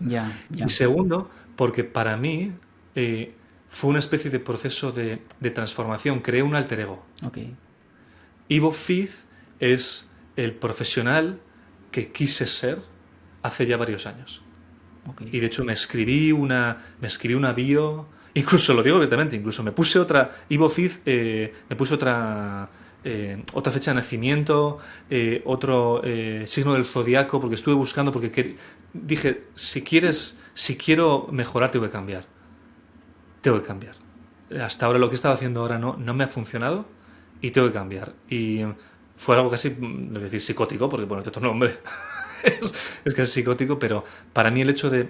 Y segundo, porque para mí eh, fue una especie de proceso de, transformación. Creé un alter ego. Okay. Ivo Fitz es el profesional que quise ser hace ya varios años. Y de hecho me escribí una, me escribí una bio, incluso lo digo abiertamente, incluso me puse otra, Ivo Fiz eh, me puse otra, eh, otra fecha de nacimiento, eh, otro signo del zodiaco, porque estuve buscando, porque dije, si quieres, si quiero mejorar, tengo que cambiar. Tengo que cambiar. Hasta ahora lo que he estado haciendo ahora no, no me ha funcionado y tengo que cambiar. Y fue algo casi, no mm, decir psicótico, porque ponerte otro nombre es, casi que psicótico, pero para mí el hecho de,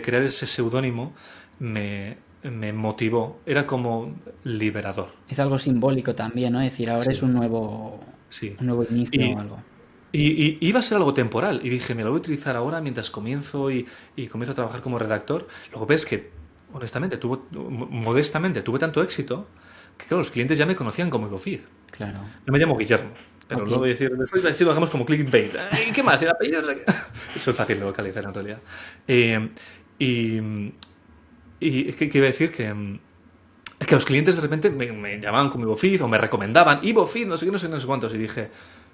crear ese seudónimo me, motivó, era como liberador. Es algo simbólico también, ¿no? Es decir, ahora es un nuevo, un nuevo inicio y, o algo. Y, iba a ser algo temporal y dije, me lo voy a utilizar ahora mientras comienzo y, y comienzo a trabajar como redactor. Luego ves que, honestamente, tuvo, modestamente, tuve tanto éxito que, los clientes ya me conocían como Egofid. Claro. No me llamo Guillermo, pero luego voy a decir después, si lo hagamos como clickbait. ¿Y qué más? ¿El apellido? Eso es fácil de localizar en realidad. Eh, y, y es que, iba a decir mm, que los clientes de repente me, llamaban como mi o me recomendaban y bofiz, no sé qué, no sé, no cuántos. Y dije,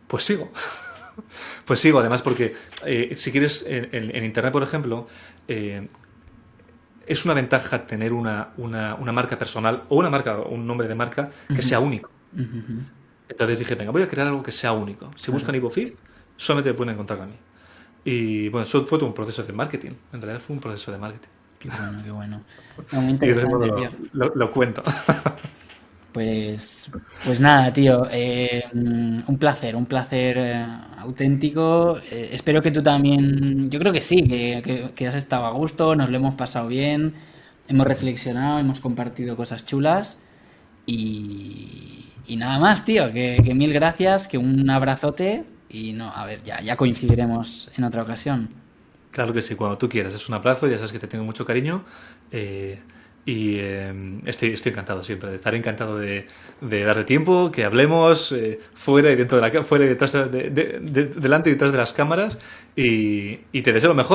pues sigo. pues sigo, además, porque eh, si quieres, en, Internet, por ejemplo, eh, es una ventaja tener una, marca personal o una marca, un nombre de marca que sea único. Entonces dije, venga, voy a crear algo que sea único. Si buscan Ivo solamente me pueden encontrar a mí. Y bueno, eso fue todo un proceso de marketing. En realidad fue un proceso de marketing. Qué bueno, qué bueno. lo, cuento. Pues, pues nada, tío. Eh, un placer, un placer eh, auténtico. Eh, espero que tú también. Yo creo que sí, que has estado a gusto, nos lo hemos pasado bien, hemos reflexionado, hemos compartido cosas chulas. Y, y nada más, tío, que, mil gracias, que un abrazote y no, a ver, ya, coincidiremos en otra ocasión. Claro que sí, cuando tú quieras, es un abrazo, ya sabes que te tengo mucho cariño. Eh, y eh, estoy, estoy encantado siempre, de estar encantado de, darle tiempo, que hablemos eh, fuera y dentro de la fuera y detrás de, delante y detrás de las cámaras. y te deseo lo mejor.